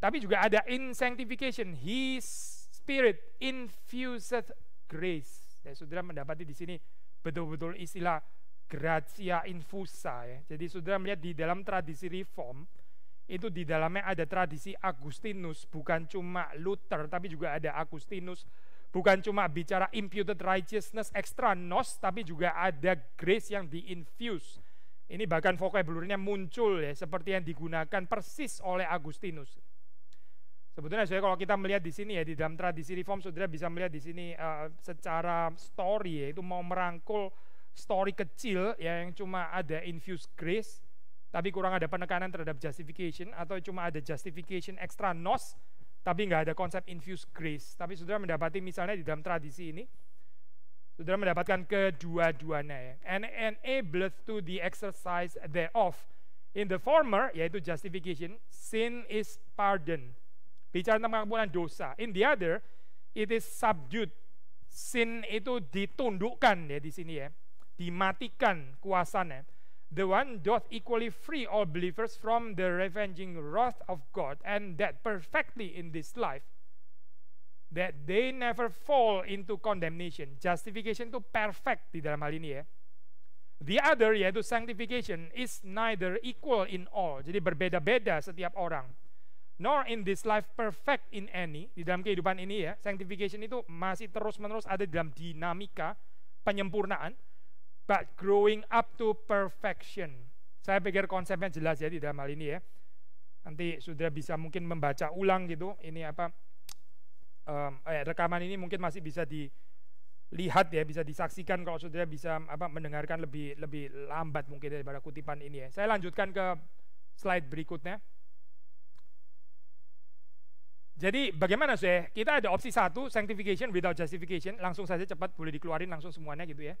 Tapi juga ada in sanctification, His Spirit infused grace. Ya, saudara mendapati di sini betul-betul istilah gratia infusa ya. Jadi saudara melihat di dalam tradisi reform itu di dalamnya ada tradisi Agustinus, bukan cuma Luther, tapi juga ada Agustinus. Bukan cuma bicara imputed righteousness extra nos, tapi juga ada grace yang diinfuse. Ini bahkan vocabulary-nya muncul ya, seperti yang digunakan persis oleh Agustinus. Sebetulnya saya kalau kita melihat di sini ya di dalam tradisi reform saudara bisa melihat di sini uh, secara story ya itu mau merangkul story kecil ya yang cuma ada infused grace tapi kurang ada penekanan terhadap justification atau cuma ada justification extra nos tapi nggak ada konsep infused grace tapi saudara mendapati misalnya di dalam tradisi ini saudara mendapatkan kedua-duanya ya and enabled to the exercise thereof in the former yaitu justification sin is pardon bicara tentang pengampunan dosa in the other it is subdued sin itu ditundukkan ya di sini ya dimatikan kuasanya the one doth equally free all believers from the revenging wrath of God, and that perfectly in this life, that they never fall into condemnation. Justification itu perfect di dalam hal ini ya. The other yaitu sanctification is neither equal in all. Jadi berbeda-beda setiap orang. Nor in this life perfect in any. Di dalam kehidupan ini ya, sanctification itu masih terus-menerus ada dalam dinamika penyempurnaan but growing up to perfection. Saya pikir konsepnya jelas ya di dalam hal ini ya. Nanti sudah bisa mungkin membaca ulang gitu. Ini apa um, eh, rekaman ini mungkin masih bisa dilihat ya, bisa disaksikan kalau sudah bisa apa mendengarkan lebih lebih lambat mungkin daripada kutipan ini ya. Saya lanjutkan ke slide berikutnya. Jadi bagaimana sih? Kita ada opsi satu, sanctification without justification. Langsung saja cepat boleh dikeluarin langsung semuanya gitu ya.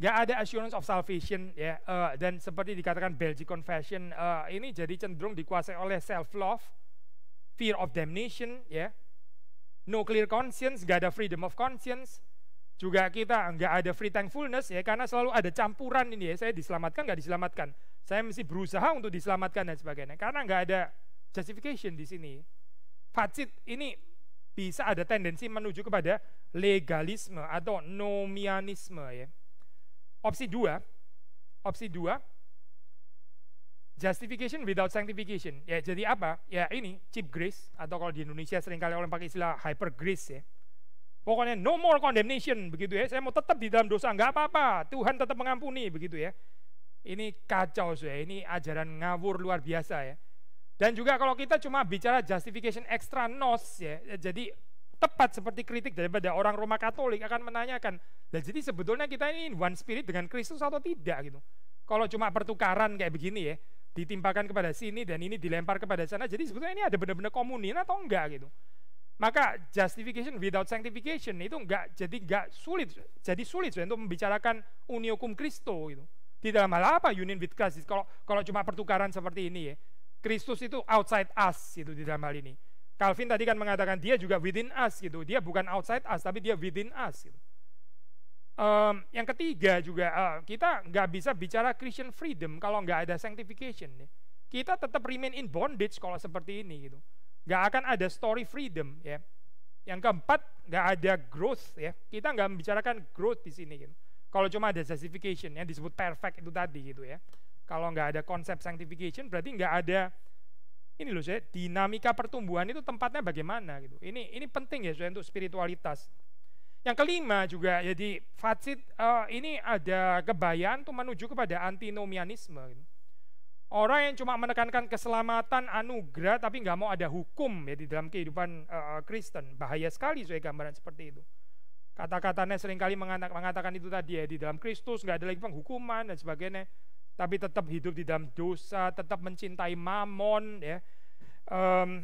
Gak ada assurance of salvation ya uh, dan seperti dikatakan Belgian Confession uh, ini jadi cenderung dikuasai oleh self love, fear of damnation ya, no clear conscience, gak ada freedom of conscience, juga kita nggak ada free thankfulness ya karena selalu ada campuran ini ya saya diselamatkan nggak diselamatkan, saya mesti berusaha untuk diselamatkan dan sebagainya karena nggak ada justification di sini. Facit ini bisa ada tendensi menuju kepada legalisme atau nomianisme ya Opsi dua, opsi dua, justification without sanctification. Ya, jadi apa? Ya ini cheap grace atau kalau di Indonesia seringkali orang pakai istilah hyper grace ya. Pokoknya no more condemnation begitu ya. Saya mau tetap di dalam dosa, nggak apa-apa. Tuhan tetap mengampuni begitu ya. Ini kacau ya. Ini ajaran ngawur luar biasa ya. Dan juga kalau kita cuma bicara justification extra nos ya. Jadi tepat seperti kritik daripada orang Roma Katolik akan menanyakan, lah jadi sebetulnya kita ini one spirit dengan Kristus atau tidak gitu. Kalau cuma pertukaran kayak begini ya, ditimpakan kepada sini dan ini dilempar kepada sana, jadi sebetulnya ini ada benar-benar komunin atau enggak gitu. Maka justification without sanctification itu enggak jadi enggak sulit, jadi sulit untuk membicarakan uniokum Kristo gitu. Di dalam hal apa union with Christ? Kalau kalau cuma pertukaran seperti ini ya, Kristus itu outside us itu di dalam hal ini. Calvin tadi kan mengatakan dia juga within us gitu. Dia bukan outside us tapi dia within us. Gitu. Um, yang ketiga juga uh, kita nggak bisa bicara Christian freedom kalau nggak ada sanctification. Ya. Kita tetap remain in bondage kalau seperti ini gitu. Nggak akan ada story freedom ya. Yang keempat nggak ada growth ya. Kita nggak membicarakan growth di sini gitu. Kalau cuma ada justification yang disebut perfect itu tadi gitu ya. Kalau nggak ada konsep sanctification berarti nggak ada ini loh saya dinamika pertumbuhan itu tempatnya bagaimana gitu. Ini ini penting ya saya untuk spiritualitas. Yang kelima juga jadi fatsit uh, eh, ini ada kebayaan tuh menuju kepada antinomianisme. Gitu. Orang yang cuma menekankan keselamatan anugerah tapi nggak mau ada hukum ya di dalam kehidupan uh, Kristen bahaya sekali saya gambaran seperti itu. Kata-katanya seringkali mengatakan itu tadi ya di dalam Kristus nggak ada lagi penghukuman dan sebagainya tapi tetap hidup di dalam dosa, tetap mencintai mamon, ya, um,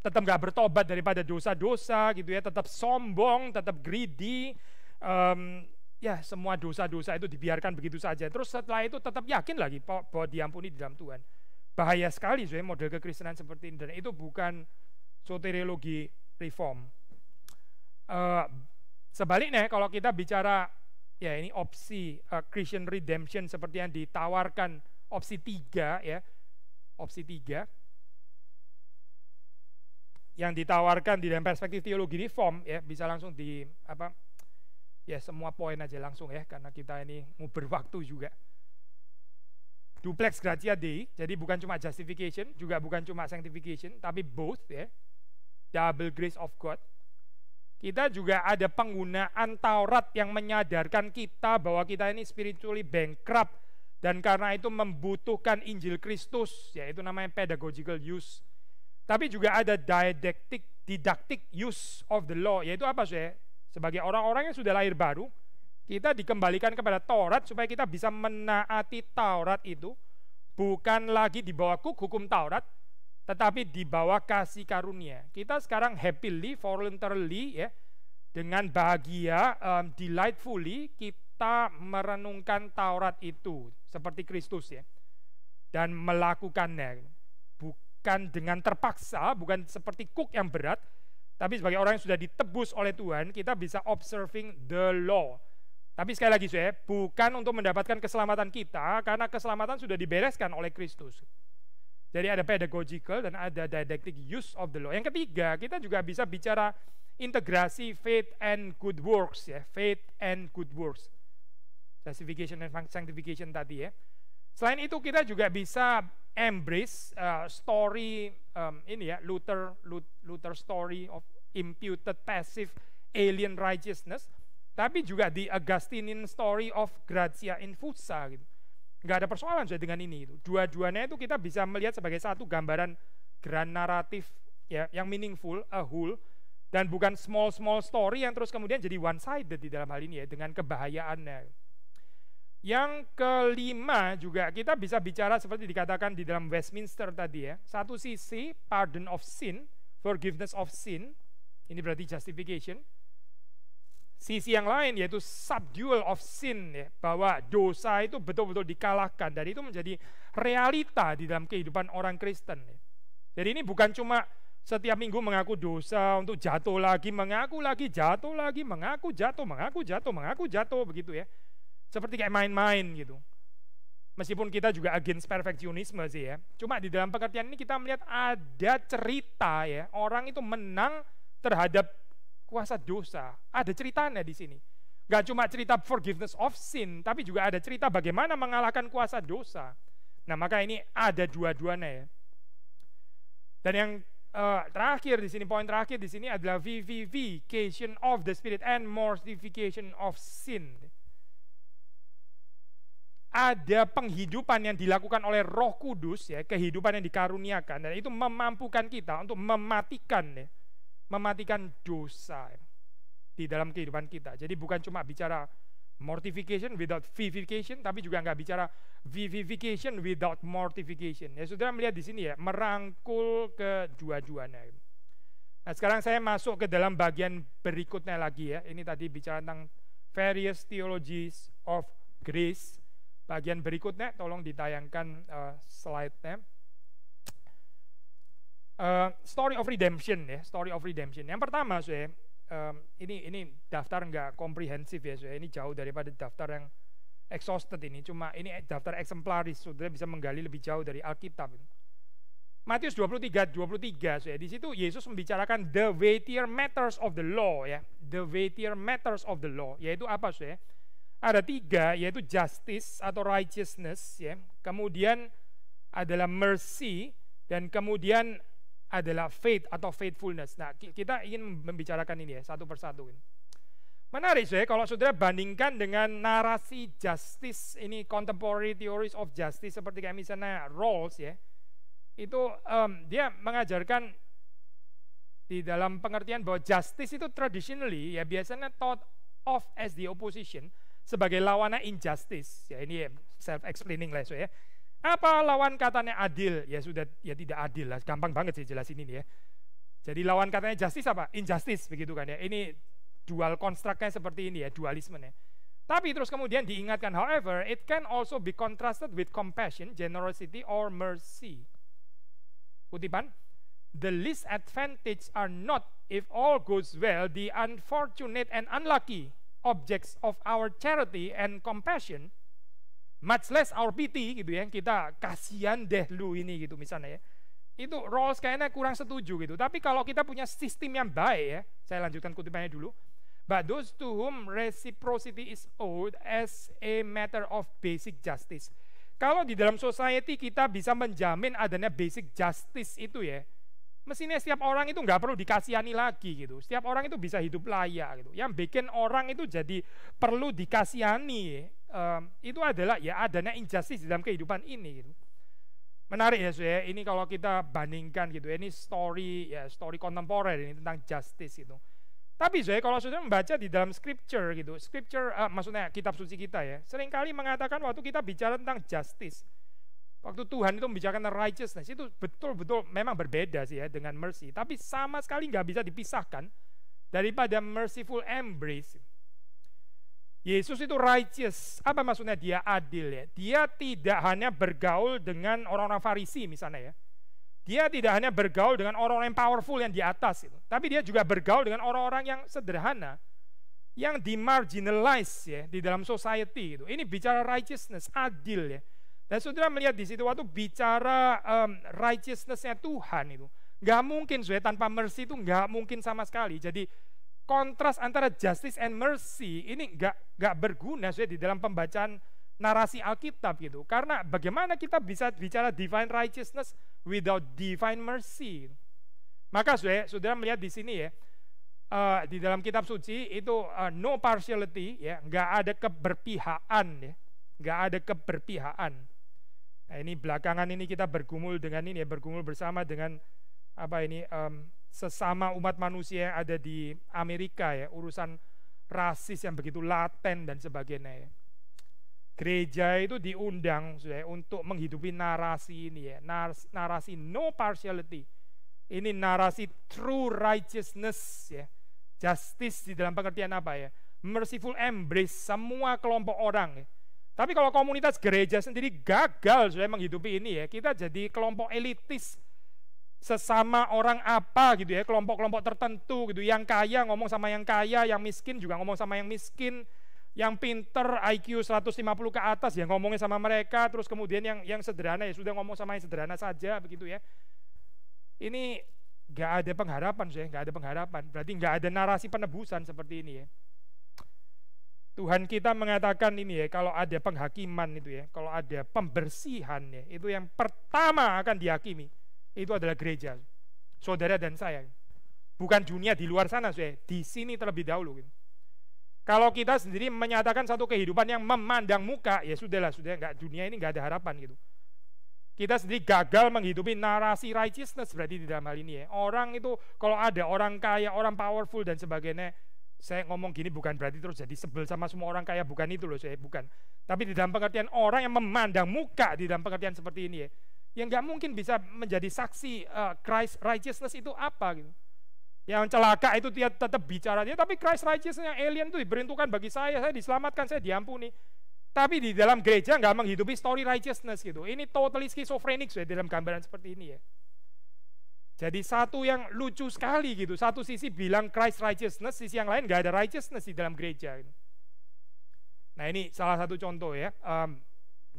tetap nggak bertobat daripada dosa-dosa, gitu ya, tetap sombong, tetap greedy, um, ya semua dosa-dosa itu dibiarkan begitu saja. Terus setelah itu tetap yakin lagi bahwa diampuni di dalam Tuhan. Bahaya sekali, saya model kekristenan seperti ini dan itu bukan soteriologi reform. Uh, sebaliknya, kalau kita bicara ya ini opsi uh, Christian redemption seperti yang ditawarkan opsi tiga ya opsi tiga yang ditawarkan di dalam perspektif teologi reform ya bisa langsung di apa ya semua poin aja langsung ya karena kita ini mau berwaktu juga duplex gratia dei jadi bukan cuma justification juga bukan cuma sanctification tapi both ya double grace of God kita juga ada penggunaan Taurat yang menyadarkan kita bahwa kita ini spiritually bankrupt dan karena itu membutuhkan Injil Kristus, yaitu namanya pedagogical use. Tapi juga ada didactic, didactic use of the law, yaitu apa sih? Sebagai orang-orang yang sudah lahir baru, kita dikembalikan kepada Taurat supaya kita bisa menaati Taurat itu, bukan lagi di bawah hukum Taurat, tetapi di bawah kasih karunia. Kita sekarang happily, voluntarily, ya, dengan bahagia, um, delightfully, kita merenungkan Taurat itu seperti Kristus ya, dan melakukannya bukan dengan terpaksa, bukan seperti kuk yang berat, tapi sebagai orang yang sudah ditebus oleh Tuhan, kita bisa observing the law. Tapi sekali lagi, saya bukan untuk mendapatkan keselamatan kita, karena keselamatan sudah dibereskan oleh Kristus. Jadi ada pedagogical dan ada didactic use of the law. Yang ketiga, kita juga bisa bicara integrasi faith and good works ya, faith and good works. Justification and sanctification tadi ya. Selain itu kita juga bisa embrace uh, story um, ini ya Luther Luther story of imputed passive alien righteousness tapi juga di Augustinian story of gratia infusa gitu nggak ada persoalan sudah dengan ini itu dua-duanya itu kita bisa melihat sebagai satu gambaran grand naratif ya yang meaningful a whole dan bukan small small story yang terus kemudian jadi one sided di dalam hal ini ya dengan kebahayaannya yang kelima juga kita bisa bicara seperti dikatakan di dalam Westminster tadi ya satu sisi pardon of sin forgiveness of sin ini berarti justification sisi yang lain yaitu subdual of sin ya, bahwa dosa itu betul-betul dikalahkan dan itu menjadi realita di dalam kehidupan orang Kristen. Ya. Jadi ini bukan cuma setiap minggu mengaku dosa untuk jatuh lagi, mengaku lagi, jatuh lagi, mengaku jatuh, mengaku jatuh, mengaku jatuh begitu ya. Seperti kayak main-main gitu. Meskipun kita juga against perfectionisme sih ya. Cuma di dalam pengertian ini kita melihat ada cerita ya, orang itu menang terhadap kuasa dosa. Ada ceritanya di sini. Gak cuma cerita forgiveness of sin, tapi juga ada cerita bagaimana mengalahkan kuasa dosa. Nah, maka ini ada dua-duanya ya. Dan yang uh, terakhir di sini, poin terakhir di sini adalah vivification of the spirit and mortification of sin. Ada penghidupan yang dilakukan oleh Roh Kudus ya, kehidupan yang dikaruniakan dan itu memampukan kita untuk mematikan ya mematikan dosa di dalam kehidupan kita. Jadi bukan cuma bicara mortification without vivification, tapi juga nggak bicara vivification without mortification. Ya saudara melihat di sini ya, merangkul kedua-duanya. Nah sekarang saya masuk ke dalam bagian berikutnya lagi ya. Ini tadi bicara tentang various theologies of grace. Bagian berikutnya, tolong ditayangkan uh, slide-nya. Eh, story of redemption ya, story of redemption. Yang pertama, saya um, ini ini daftar nggak komprehensif ya, saya ini jauh daripada daftar yang exhausted ini. Cuma ini daftar eksemplaris, sudah bisa menggali lebih jauh dari Alkitab. Matius 23, 23, saya di situ Yesus membicarakan the weightier matters of the law ya, the weightier matters of the law, yaitu apa saya? Ada tiga, yaitu justice atau righteousness ya, kemudian adalah mercy dan kemudian adalah faith atau faithfulness. Nah, kita ingin membicarakan ini ya satu persatu ini. Menarik sih kalau saudara bandingkan dengan narasi justice ini contemporary theories of justice seperti kayak misalnya Rawls ya. Itu um, dia mengajarkan di dalam pengertian bahwa justice itu traditionally ya biasanya thought of as the opposition sebagai lawannya injustice. Ya ini ya, self explaining lah so ya apa lawan katanya adil? Ya sudah, ya tidak adil lah. Gampang banget sih jelasin ini ya. Jadi lawan katanya justice apa? Injustice begitu kan ya. Ini dual konstruknya seperti ini ya, ya. Tapi terus kemudian diingatkan, however, it can also be contrasted with compassion, generosity, or mercy. Kutipan, the least advantage are not, if all goes well, the unfortunate and unlucky objects of our charity and compassion – much less our pity gitu ya kita kasihan deh lu ini gitu misalnya ya itu Rawls kayaknya kurang setuju gitu tapi kalau kita punya sistem yang baik ya saya lanjutkan kutipannya dulu but those to whom reciprocity is owed as a matter of basic justice kalau di dalam society kita bisa menjamin adanya basic justice itu ya mestinya setiap orang itu nggak perlu dikasihani lagi gitu. Setiap orang itu bisa hidup layak gitu. Yang bikin orang itu jadi perlu dikasihani ya um, itu adalah ya adanya injustice di dalam kehidupan ini gitu. Menarik ya ya ini kalau kita bandingkan gitu ya, ini story ya story kontemporer ini tentang justice itu Tapi saya kalau sudah membaca di dalam scripture gitu, scripture uh, maksudnya kitab suci kita ya, seringkali mengatakan waktu kita bicara tentang justice, waktu Tuhan itu membicarakan righteousness itu betul-betul memang berbeda sih ya dengan mercy, tapi sama sekali nggak bisa dipisahkan daripada merciful embrace. Yesus itu righteous. Apa maksudnya dia adil ya? Dia tidak hanya bergaul dengan orang-orang Farisi misalnya ya. Dia tidak hanya bergaul dengan orang-orang yang powerful yang di atas itu, tapi dia juga bergaul dengan orang-orang yang sederhana, yang dimarginalize ya di dalam society itu. Ini bicara righteousness, adil ya. Dan saudara melihat di situ waktu bicara um, righteousnessnya Tuhan itu, nggak mungkin saudara tanpa mercy itu nggak mungkin sama sekali. Jadi kontras antara justice and mercy ini nggak nggak berguna sudah di dalam pembacaan narasi Alkitab gitu. Karena bagaimana kita bisa bicara divine righteousness without divine mercy? Maka sudah saudara melihat di sini ya, uh, di dalam kitab suci itu uh, no partiality ya, nggak ada keberpihakan ya, nggak ada keberpihakan. Nah ini belakangan ini kita bergumul dengan ini ya, bergumul bersama dengan apa ini um, sesama umat manusia yang ada di Amerika ya, urusan rasis yang begitu laten dan sebagainya ya. Gereja itu diundang sudah ya, untuk menghidupi narasi ini ya, narasi no partiality. Ini narasi true righteousness ya. Justice di dalam pengertian apa ya? Merciful embrace semua kelompok orang ya. Tapi kalau komunitas gereja sendiri gagal sudah ya menghidupi ini ya, kita jadi kelompok elitis sesama orang apa gitu ya, kelompok-kelompok tertentu gitu. Yang kaya ngomong sama yang kaya, yang miskin juga ngomong sama yang miskin, yang pinter IQ 150 ke atas ya ngomongnya sama mereka, terus kemudian yang yang sederhana ya sudah ngomong sama yang sederhana saja begitu ya. Ini gak ada pengharapan saya, gak ada pengharapan. Berarti gak ada narasi penebusan seperti ini ya. Tuhan kita mengatakan ini ya, kalau ada penghakiman itu ya, kalau ada pembersihan ya, itu yang pertama akan dihakimi itu adalah gereja. Saudara dan saya. Bukan dunia di luar sana, saya Di sini terlebih dahulu. Gitu. Kalau kita sendiri menyatakan satu kehidupan yang memandang muka, ya sudahlah, sudah nggak dunia ini nggak ada harapan gitu. Kita sendiri gagal menghidupi narasi righteousness berarti di dalam hal ini ya. Orang itu kalau ada orang kaya, orang powerful dan sebagainya, saya ngomong gini bukan berarti terus jadi sebel sama semua orang kaya, bukan itu loh saya, bukan. Tapi di dalam pengertian orang yang memandang muka di dalam pengertian seperti ini ya, yang nggak mungkin bisa menjadi saksi uh, Christ righteousness itu apa gitu. Yang celaka itu dia tetap bicara dia, tapi Christ righteousness yang alien itu diberintukan bagi saya, saya diselamatkan, saya diampuni. Tapi di dalam gereja nggak menghidupi story righteousness gitu. Ini totally schizophrenic sudah dalam gambaran seperti ini ya. Jadi satu yang lucu sekali gitu, satu sisi bilang Christ righteousness, sisi yang lain nggak ada righteousness di dalam gereja. Gitu. Nah ini salah satu contoh ya, um,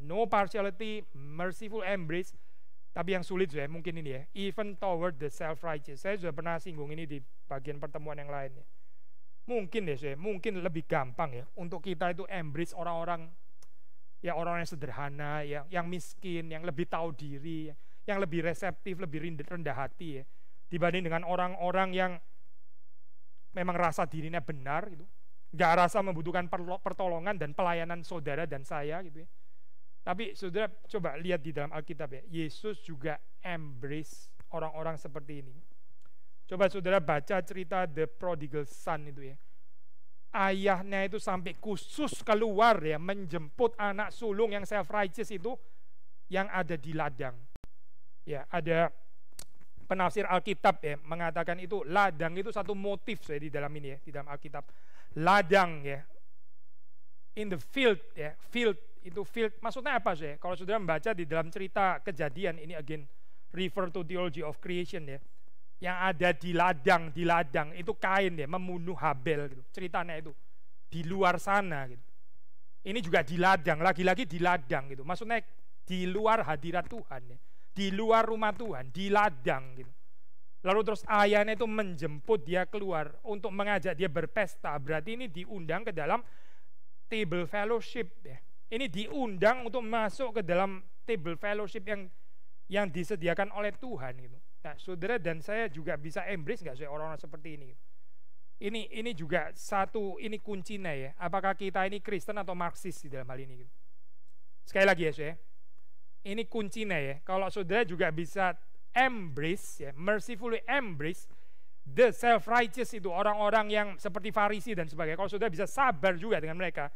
no partiality, merciful embrace, tapi yang sulit ya mungkin ini ya, even toward the self righteous. Saya sudah pernah singgung ini di bagian pertemuan yang lainnya. Mungkin ya, saya mungkin lebih gampang ya untuk kita itu embrace orang-orang ya orang yang sederhana, yang yang miskin, yang lebih tahu diri, yang lebih reseptif, lebih rendah hati ya dibanding dengan orang-orang yang memang rasa dirinya benar gitu, nggak rasa membutuhkan pertolongan dan pelayanan saudara dan saya gitu ya tapi saudara coba lihat di dalam Alkitab ya, Yesus juga embrace orang-orang seperti ini. Coba saudara baca cerita The Prodigal Son itu ya. Ayahnya itu sampai khusus keluar ya, menjemput anak sulung yang self-righteous itu yang ada di ladang. Ya, ada penafsir Alkitab ya mengatakan itu ladang itu satu motif saya di dalam ini ya di dalam Alkitab ladang ya in the field ya field into field. Maksudnya apa sih? Kalau saudara membaca di dalam cerita kejadian ini again refer to theology of creation ya. Yang ada di ladang, di ladang itu kain ya membunuh Habel gitu. Ceritanya itu di luar sana gitu. Ini juga di ladang, lagi-lagi di ladang gitu. Maksudnya di luar hadirat Tuhan ya. Di luar rumah Tuhan, di ladang gitu. Lalu terus ayahnya itu menjemput dia keluar untuk mengajak dia berpesta. Berarti ini diundang ke dalam table fellowship ya ini diundang untuk masuk ke dalam table fellowship yang yang disediakan oleh Tuhan gitu. Nah, saudara dan saya juga bisa embrace nggak sih orang-orang seperti ini? Ini ini juga satu ini kuncinya ya. Apakah kita ini Kristen atau Marxis di dalam hal ini? Gitu. Sekali lagi ya, saya. Ini kuncinya ya. Kalau saudara juga bisa embrace ya, mercifully embrace the self righteous itu orang-orang yang seperti Farisi dan sebagainya. Kalau saudara bisa sabar juga dengan mereka,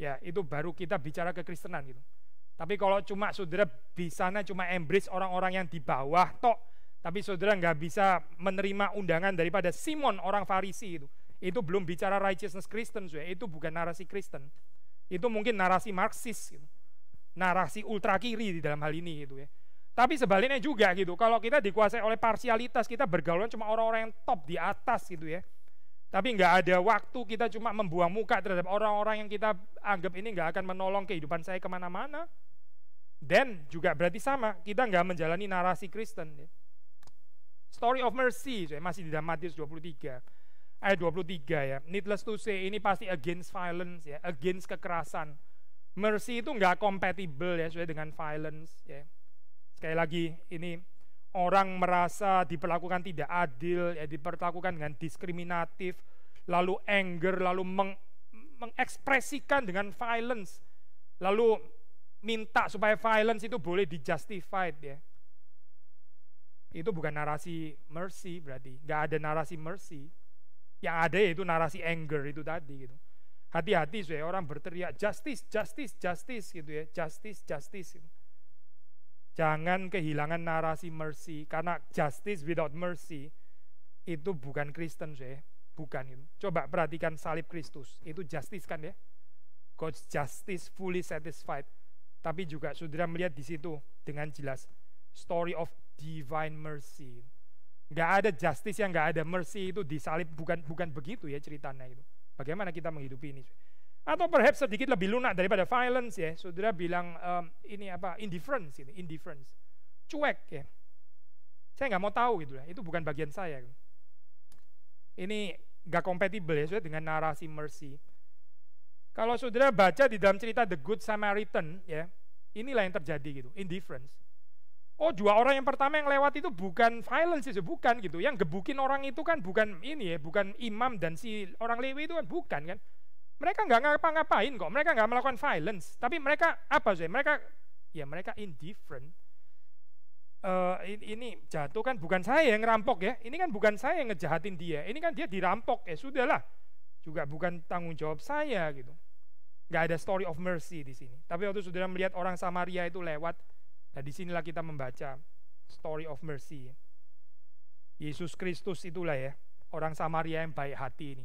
ya itu baru kita bicara ke kekristenan gitu tapi kalau cuma saudara di sana cuma embrace orang-orang yang di bawah tok tapi saudara nggak bisa menerima undangan daripada Simon orang Farisi itu itu belum bicara righteousness Kristen ya itu bukan narasi Kristen itu mungkin narasi Marxis gitu. narasi ultra kiri di dalam hal ini gitu ya tapi sebaliknya juga gitu kalau kita dikuasai oleh parsialitas kita bergaulan cuma orang-orang yang top di atas gitu ya tapi nggak ada waktu kita cuma membuang muka terhadap orang-orang yang kita anggap ini nggak akan menolong kehidupan saya kemana-mana. Dan juga berarti sama, kita nggak menjalani narasi Kristen. Ya. Story of Mercy, ya, masih di dalam Matius 23, ayat 23 ya. Needless to say, ini pasti against violence ya, against kekerasan. Mercy itu nggak compatible ya, sesuai dengan violence ya. Sekali lagi, ini orang merasa diperlakukan tidak adil, ya diperlakukan dengan diskriminatif, lalu anger, lalu meng, mengekspresikan dengan violence, lalu minta supaya violence itu boleh dijustified ya. Itu bukan narasi mercy berarti, nggak ada narasi mercy. Yang ada yaitu narasi anger itu tadi gitu. Hati-hati supaya orang berteriak justice, justice, justice gitu ya, justice, justice. Gitu Jangan kehilangan narasi mercy karena justice without mercy itu bukan Kristen sih, bukan itu. Coba perhatikan salib Kristus, itu justice kan ya? God's justice fully satisfied. Tapi juga saudara melihat di situ dengan jelas story of divine mercy. Gak ada justice yang gak ada mercy itu disalib bukan bukan begitu ya ceritanya itu. Bagaimana kita menghidupi ini? atau perhaps sedikit lebih lunak daripada violence ya saudara bilang um, ini apa indifference ini indifference cuek ya saya nggak mau tahu gitu ya itu bukan bagian saya ini nggak kompatibel ya saudara dengan narasi mercy kalau saudara baca di dalam cerita The Good Samaritan ya inilah yang terjadi gitu indifference Oh dua orang yang pertama yang lewat itu bukan violence itu bukan gitu. Yang gebukin orang itu kan bukan ini ya, bukan imam dan si orang Lewi itu kan bukan kan mereka nggak ngapa-ngapain kok, mereka nggak melakukan violence. Tapi mereka apa sih? Mereka ya mereka indifferent. Uh, eh, ini, ini jatuh kan bukan saya yang ngerampok ya, ini kan bukan saya yang ngejahatin dia, ini kan dia dirampok ya sudahlah, juga bukan tanggung jawab saya gitu. Gak ada story of mercy di sini. Tapi waktu saudara melihat orang Samaria itu lewat, nah disinilah kita membaca story of mercy. Yesus Kristus itulah ya, orang Samaria yang baik hati ini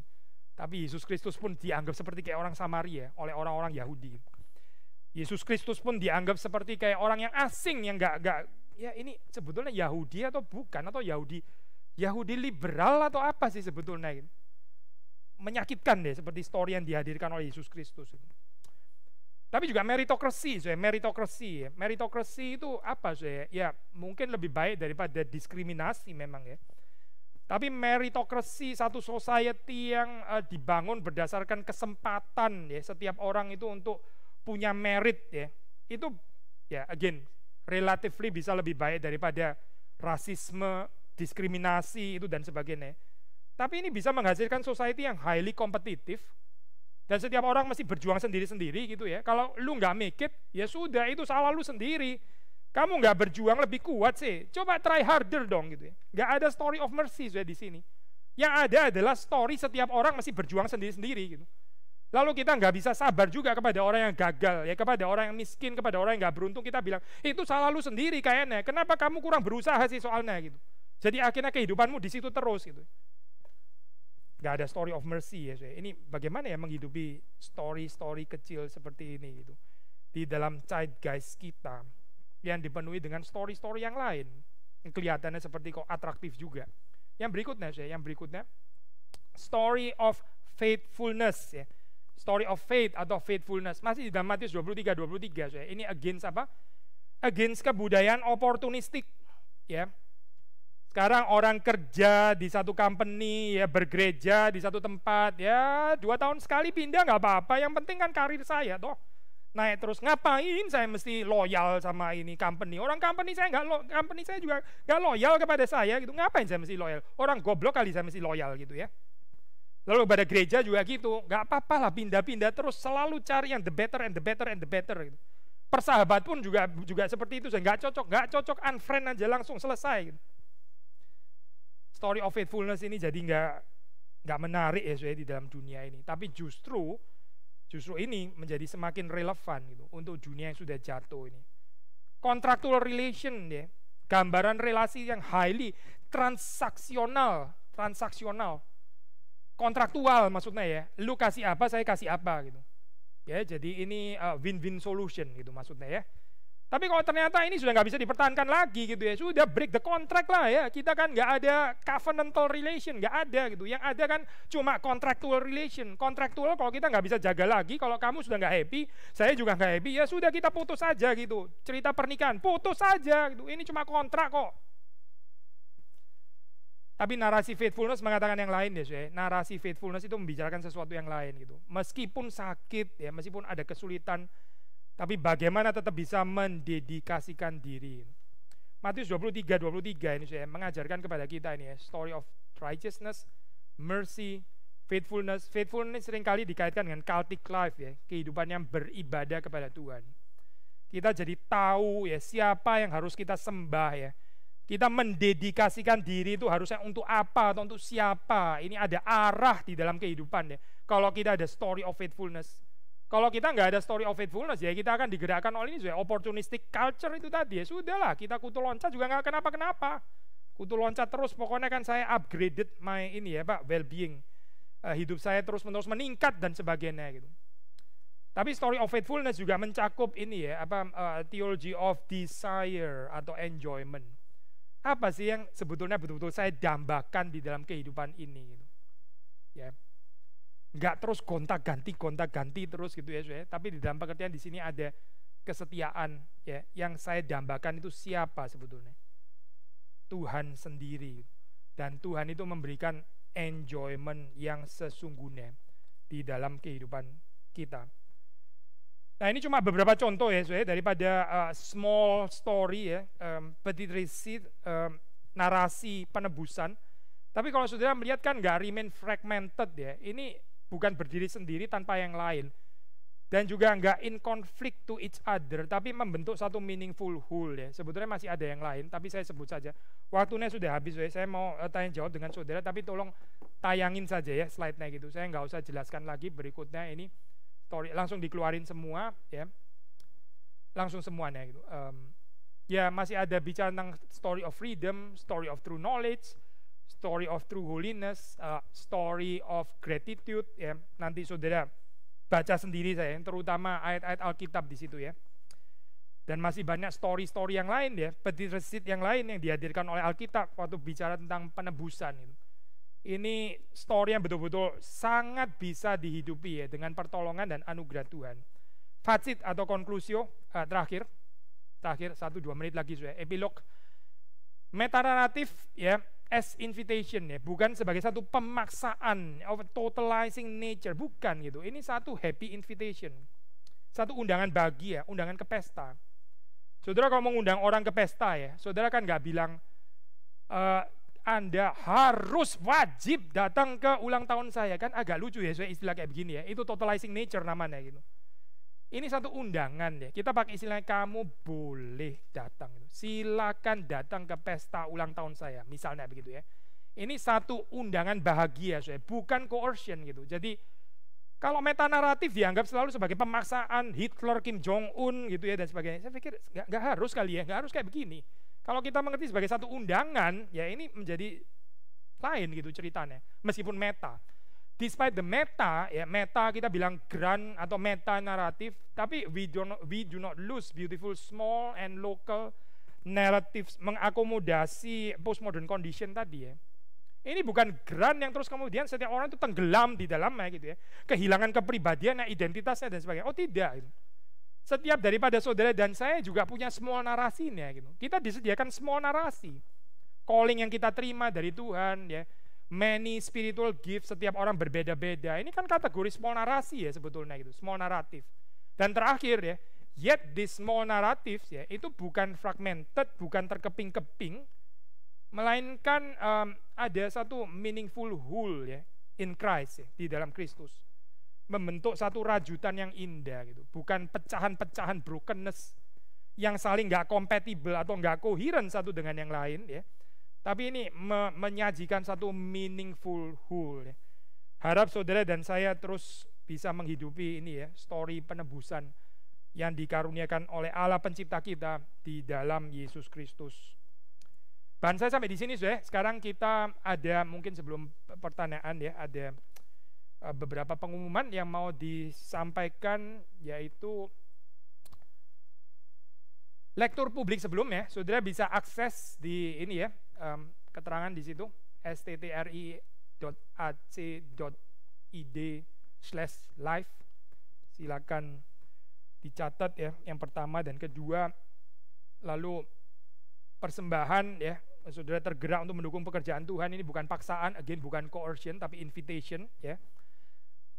tapi Yesus Kristus pun dianggap seperti kayak orang Samaria oleh orang-orang Yahudi. Yesus Kristus pun dianggap seperti kayak orang yang asing yang gak gak ya ini sebetulnya Yahudi atau bukan atau Yahudi Yahudi liberal atau apa sih sebetulnya ini menyakitkan deh seperti story yang dihadirkan oleh Yesus Kristus. Tapi juga meritokrasi, saya meritokrasi, meritokrasi itu apa saya? Ya mungkin lebih baik daripada diskriminasi memang ya tapi meritokrasi satu society yang uh, dibangun berdasarkan kesempatan ya setiap orang itu untuk punya merit ya. Itu ya again relatively bisa lebih baik daripada rasisme, diskriminasi itu dan sebagainya. Tapi ini bisa menghasilkan society yang highly kompetitif dan setiap orang masih berjuang sendiri-sendiri gitu ya. Kalau lu nggak make it, ya sudah itu salah lu sendiri kamu nggak berjuang lebih kuat sih. Coba try harder dong gitu ya. Nggak ada story of mercy sudah di sini. Yang ada adalah story setiap orang masih berjuang sendiri-sendiri gitu. Lalu kita nggak bisa sabar juga kepada orang yang gagal, ya kepada orang yang miskin, kepada orang yang nggak beruntung kita bilang itu salah lu sendiri kayaknya. Kenapa kamu kurang berusaha sih soalnya gitu? Jadi akhirnya kehidupanmu di situ terus gitu. Gak ada story of mercy ya. Ini bagaimana ya menghidupi story-story kecil seperti ini gitu di dalam guys kita yang dipenuhi dengan story-story yang lain yang kelihatannya seperti kok atraktif juga yang berikutnya saya yang berikutnya story of faithfulness ya story of faith atau faithfulness masih di dalam Matius 23 23 saya ini against apa against kebudayaan oportunistik ya sekarang orang kerja di satu company ya bergereja di satu tempat ya dua tahun sekali pindah nggak apa-apa yang penting kan karir saya toh naik terus ngapain saya mesti loyal sama ini company orang company saya nggak lo company saya juga nggak loyal kepada saya gitu ngapain saya mesti loyal orang goblok kali saya mesti loyal gitu ya lalu pada gereja juga gitu nggak apa-apa lah pindah-pindah terus selalu cari yang the better and the better and the better gitu. persahabat pun juga juga seperti itu saya nggak cocok nggak cocok unfriend aja langsung selesai gitu. story of faithfulness ini jadi nggak nggak menarik ya saya di dalam dunia ini tapi justru justru ini menjadi semakin relevan gitu untuk dunia yang sudah jatuh ini. Contractual relation ya, gambaran relasi yang highly transaksional, transaksional. Kontraktual maksudnya ya. Lu kasih apa, saya kasih apa gitu. Ya, jadi ini eh, win-win uh, solution gitu maksudnya ya. Tapi kalau ternyata ini sudah nggak bisa dipertahankan lagi gitu ya, sudah break the contract lah ya. Kita kan nggak ada covenantal relation, nggak ada gitu. Yang ada kan cuma contractual relation. Contractual kalau kita nggak bisa jaga lagi, kalau kamu sudah nggak happy, saya juga nggak happy, ya sudah kita putus saja gitu. Cerita pernikahan, putus saja gitu. Ini cuma kontrak kok. Tapi narasi faithfulness mengatakan yang lain ya, ya. Narasi faithfulness itu membicarakan sesuatu yang lain gitu. Meskipun sakit ya, meskipun ada kesulitan, tapi bagaimana tetap bisa mendedikasikan diri. Matius 23, 23 ini saya mengajarkan kepada kita ini ya, story of righteousness, mercy, faithfulness. Faithfulness seringkali dikaitkan dengan cultic life ya, kehidupan yang beribadah kepada Tuhan. Kita jadi tahu ya siapa yang harus kita sembah ya. Kita mendedikasikan diri itu harusnya untuk apa atau untuk siapa. Ini ada arah di dalam kehidupan ya. Kalau kita ada story of faithfulness, kalau kita nggak ada story of faithfulness, ya kita akan digerakkan oleh ini sudah opportunistic culture itu tadi. Ya sudahlah, kita kutu loncat juga nggak kenapa-kenapa. Kutu loncat terus, pokoknya kan saya upgraded my ini ya Pak, well-being. Uh, hidup saya terus-menerus meningkat dan sebagainya gitu. Tapi story of faithfulness juga mencakup ini ya, apa uh, theology of desire atau enjoyment. Apa sih yang sebetulnya betul-betul saya dambakan di dalam kehidupan ini gitu. Ya, nggak terus gonta ganti gonta ganti terus gitu ya saya Tapi di dalam pengertian di sini ada kesetiaan ya yang saya dambakan itu siapa sebetulnya Tuhan sendiri dan Tuhan itu memberikan enjoyment yang sesungguhnya di dalam kehidupan kita. Nah ini cuma beberapa contoh ya saya daripada uh, small story ya um, petit recit um, eh, narasi penebusan. Tapi kalau saudara melihat kan nggak remain fragmented ya. Ini bukan berdiri sendiri tanpa yang lain dan juga nggak in conflict to each other tapi membentuk satu meaningful whole ya sebetulnya masih ada yang lain tapi saya sebut saja waktunya sudah habis ya. saya mau eh, tanya jawab dengan saudara tapi tolong tayangin saja ya slide-nya gitu saya nggak usah jelaskan lagi berikutnya ini story langsung dikeluarin semua ya langsung semuanya gitu um, ya masih ada bicara tentang story of freedom story of true knowledge story of true holiness, uh, story of gratitude ya. Nanti Saudara baca sendiri saya, terutama ayat-ayat Alkitab di situ ya. Dan masih banyak story-story yang lain ya, petit resit yang lain yang dihadirkan oleh Alkitab waktu bicara tentang penebusan itu. Ini story yang betul-betul sangat bisa dihidupi ya dengan pertolongan dan anugerah Tuhan. Fatsit atau konklusio uh, terakhir, terakhir satu dua menit lagi sudah. Epilog meta naratif ya as invitation ya, bukan sebagai satu pemaksaan of totalizing nature, bukan gitu. Ini satu happy invitation. Satu undangan bahagia, undangan ke pesta. Saudara kalau mengundang orang ke pesta ya, saudara kan nggak bilang e, anda harus wajib datang ke ulang tahun saya kan agak lucu ya, saya istilah kayak begini ya. Itu totalizing nature namanya gitu. Ini satu undangan ya. Kita pakai istilahnya kamu boleh datang. Gitu. Silakan datang ke pesta ulang tahun saya, misalnya begitu ya. Ini satu undangan bahagia, saya bukan coercion gitu. Jadi kalau meta naratif dianggap selalu sebagai pemaksaan Hitler, Kim Jong Un gitu ya dan sebagainya. Saya pikir nggak harus kali ya, nggak harus kayak begini. Kalau kita mengerti sebagai satu undangan, ya ini menjadi lain gitu ceritanya, meskipun meta despite the meta ya meta kita bilang grand atau meta naratif tapi we do not, we do not lose beautiful small and local narratives mengakomodasi postmodern condition tadi ya ini bukan grand yang terus kemudian setiap orang itu tenggelam di dalamnya gitu ya kehilangan kepribadiannya identitasnya dan sebagainya oh tidak gitu. setiap daripada saudara dan saya juga punya small narasinya gitu kita disediakan small narasi calling yang kita terima dari Tuhan ya many spiritual gifts, setiap orang berbeda-beda. Ini kan kategori small narasi ya sebetulnya gitu, small naratif. Dan terakhir ya, yet this small narrative ya itu bukan fragmented, bukan terkeping-keping, melainkan um, ada satu meaningful whole ya in Christ ya, di dalam Kristus membentuk satu rajutan yang indah gitu, bukan pecahan-pecahan brokenness yang saling nggak kompatibel atau nggak koheren satu dengan yang lain ya tapi ini me menyajikan satu meaningful whole. Ya. Harap saudara dan saya terus bisa menghidupi ini ya, story penebusan yang dikaruniakan oleh Allah pencipta kita di dalam Yesus Kristus. Bahan saya sampai di sini sudah. Sekarang kita ada mungkin sebelum pertanyaan ya, ada eh, beberapa pengumuman yang mau disampaikan yaitu lektur publik sebelumnya. Saudara bisa akses di ini ya, um, keterangan di situ sttri.ac.id slash live silakan dicatat ya yang pertama dan kedua lalu persembahan ya saudara tergerak untuk mendukung pekerjaan Tuhan ini bukan paksaan again bukan coercion tapi invitation ya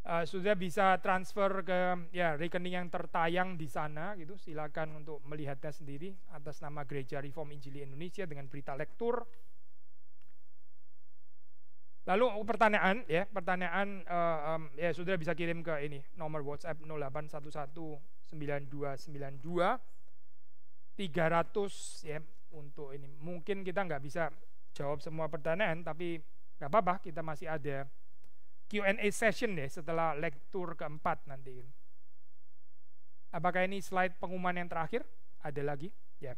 uh, sudah bisa transfer ke ya rekening yang tertayang di sana gitu silakan untuk melihatnya sendiri atas nama Gereja Reform Injili Indonesia dengan berita lektur lalu oh, pertanyaan ya pertanyaan uh, um, ya sudah bisa kirim ke ini nomor WhatsApp 08119292 300 ya untuk ini mungkin kita nggak bisa jawab semua pertanyaan tapi nggak apa-apa kita masih ada Q&A session deh setelah lektur keempat nanti. Apakah ini slide pengumuman yang terakhir? Ada lagi? Ya.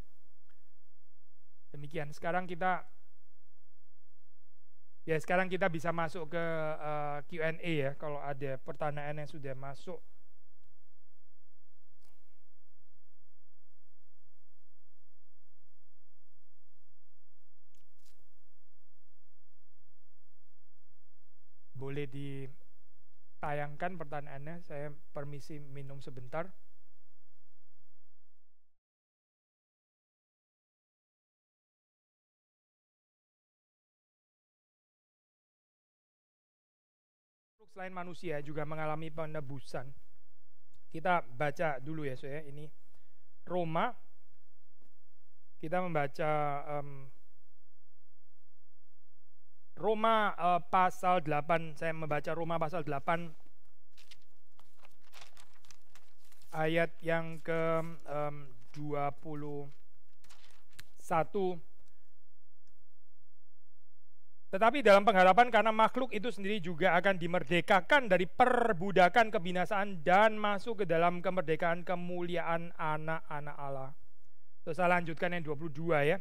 Demikian. Sekarang kita ya sekarang kita bisa masuk ke uh, eh, Q&A ya kalau ada pertanyaan yang sudah masuk boleh ditayangkan pertanyaannya saya permisi minum sebentar selain manusia juga mengalami penebusan. Kita baca dulu ya, saya ini Roma. Kita membaca um, Roma uh, pasal 8 saya membaca Roma pasal 8 ayat yang ke um, 21 tetapi dalam pengharapan karena makhluk itu sendiri juga akan dimerdekakan dari perbudakan kebinasaan dan masuk ke dalam kemerdekaan kemuliaan anak-anak Allah. Terus saya lanjutkan yang 22 ya.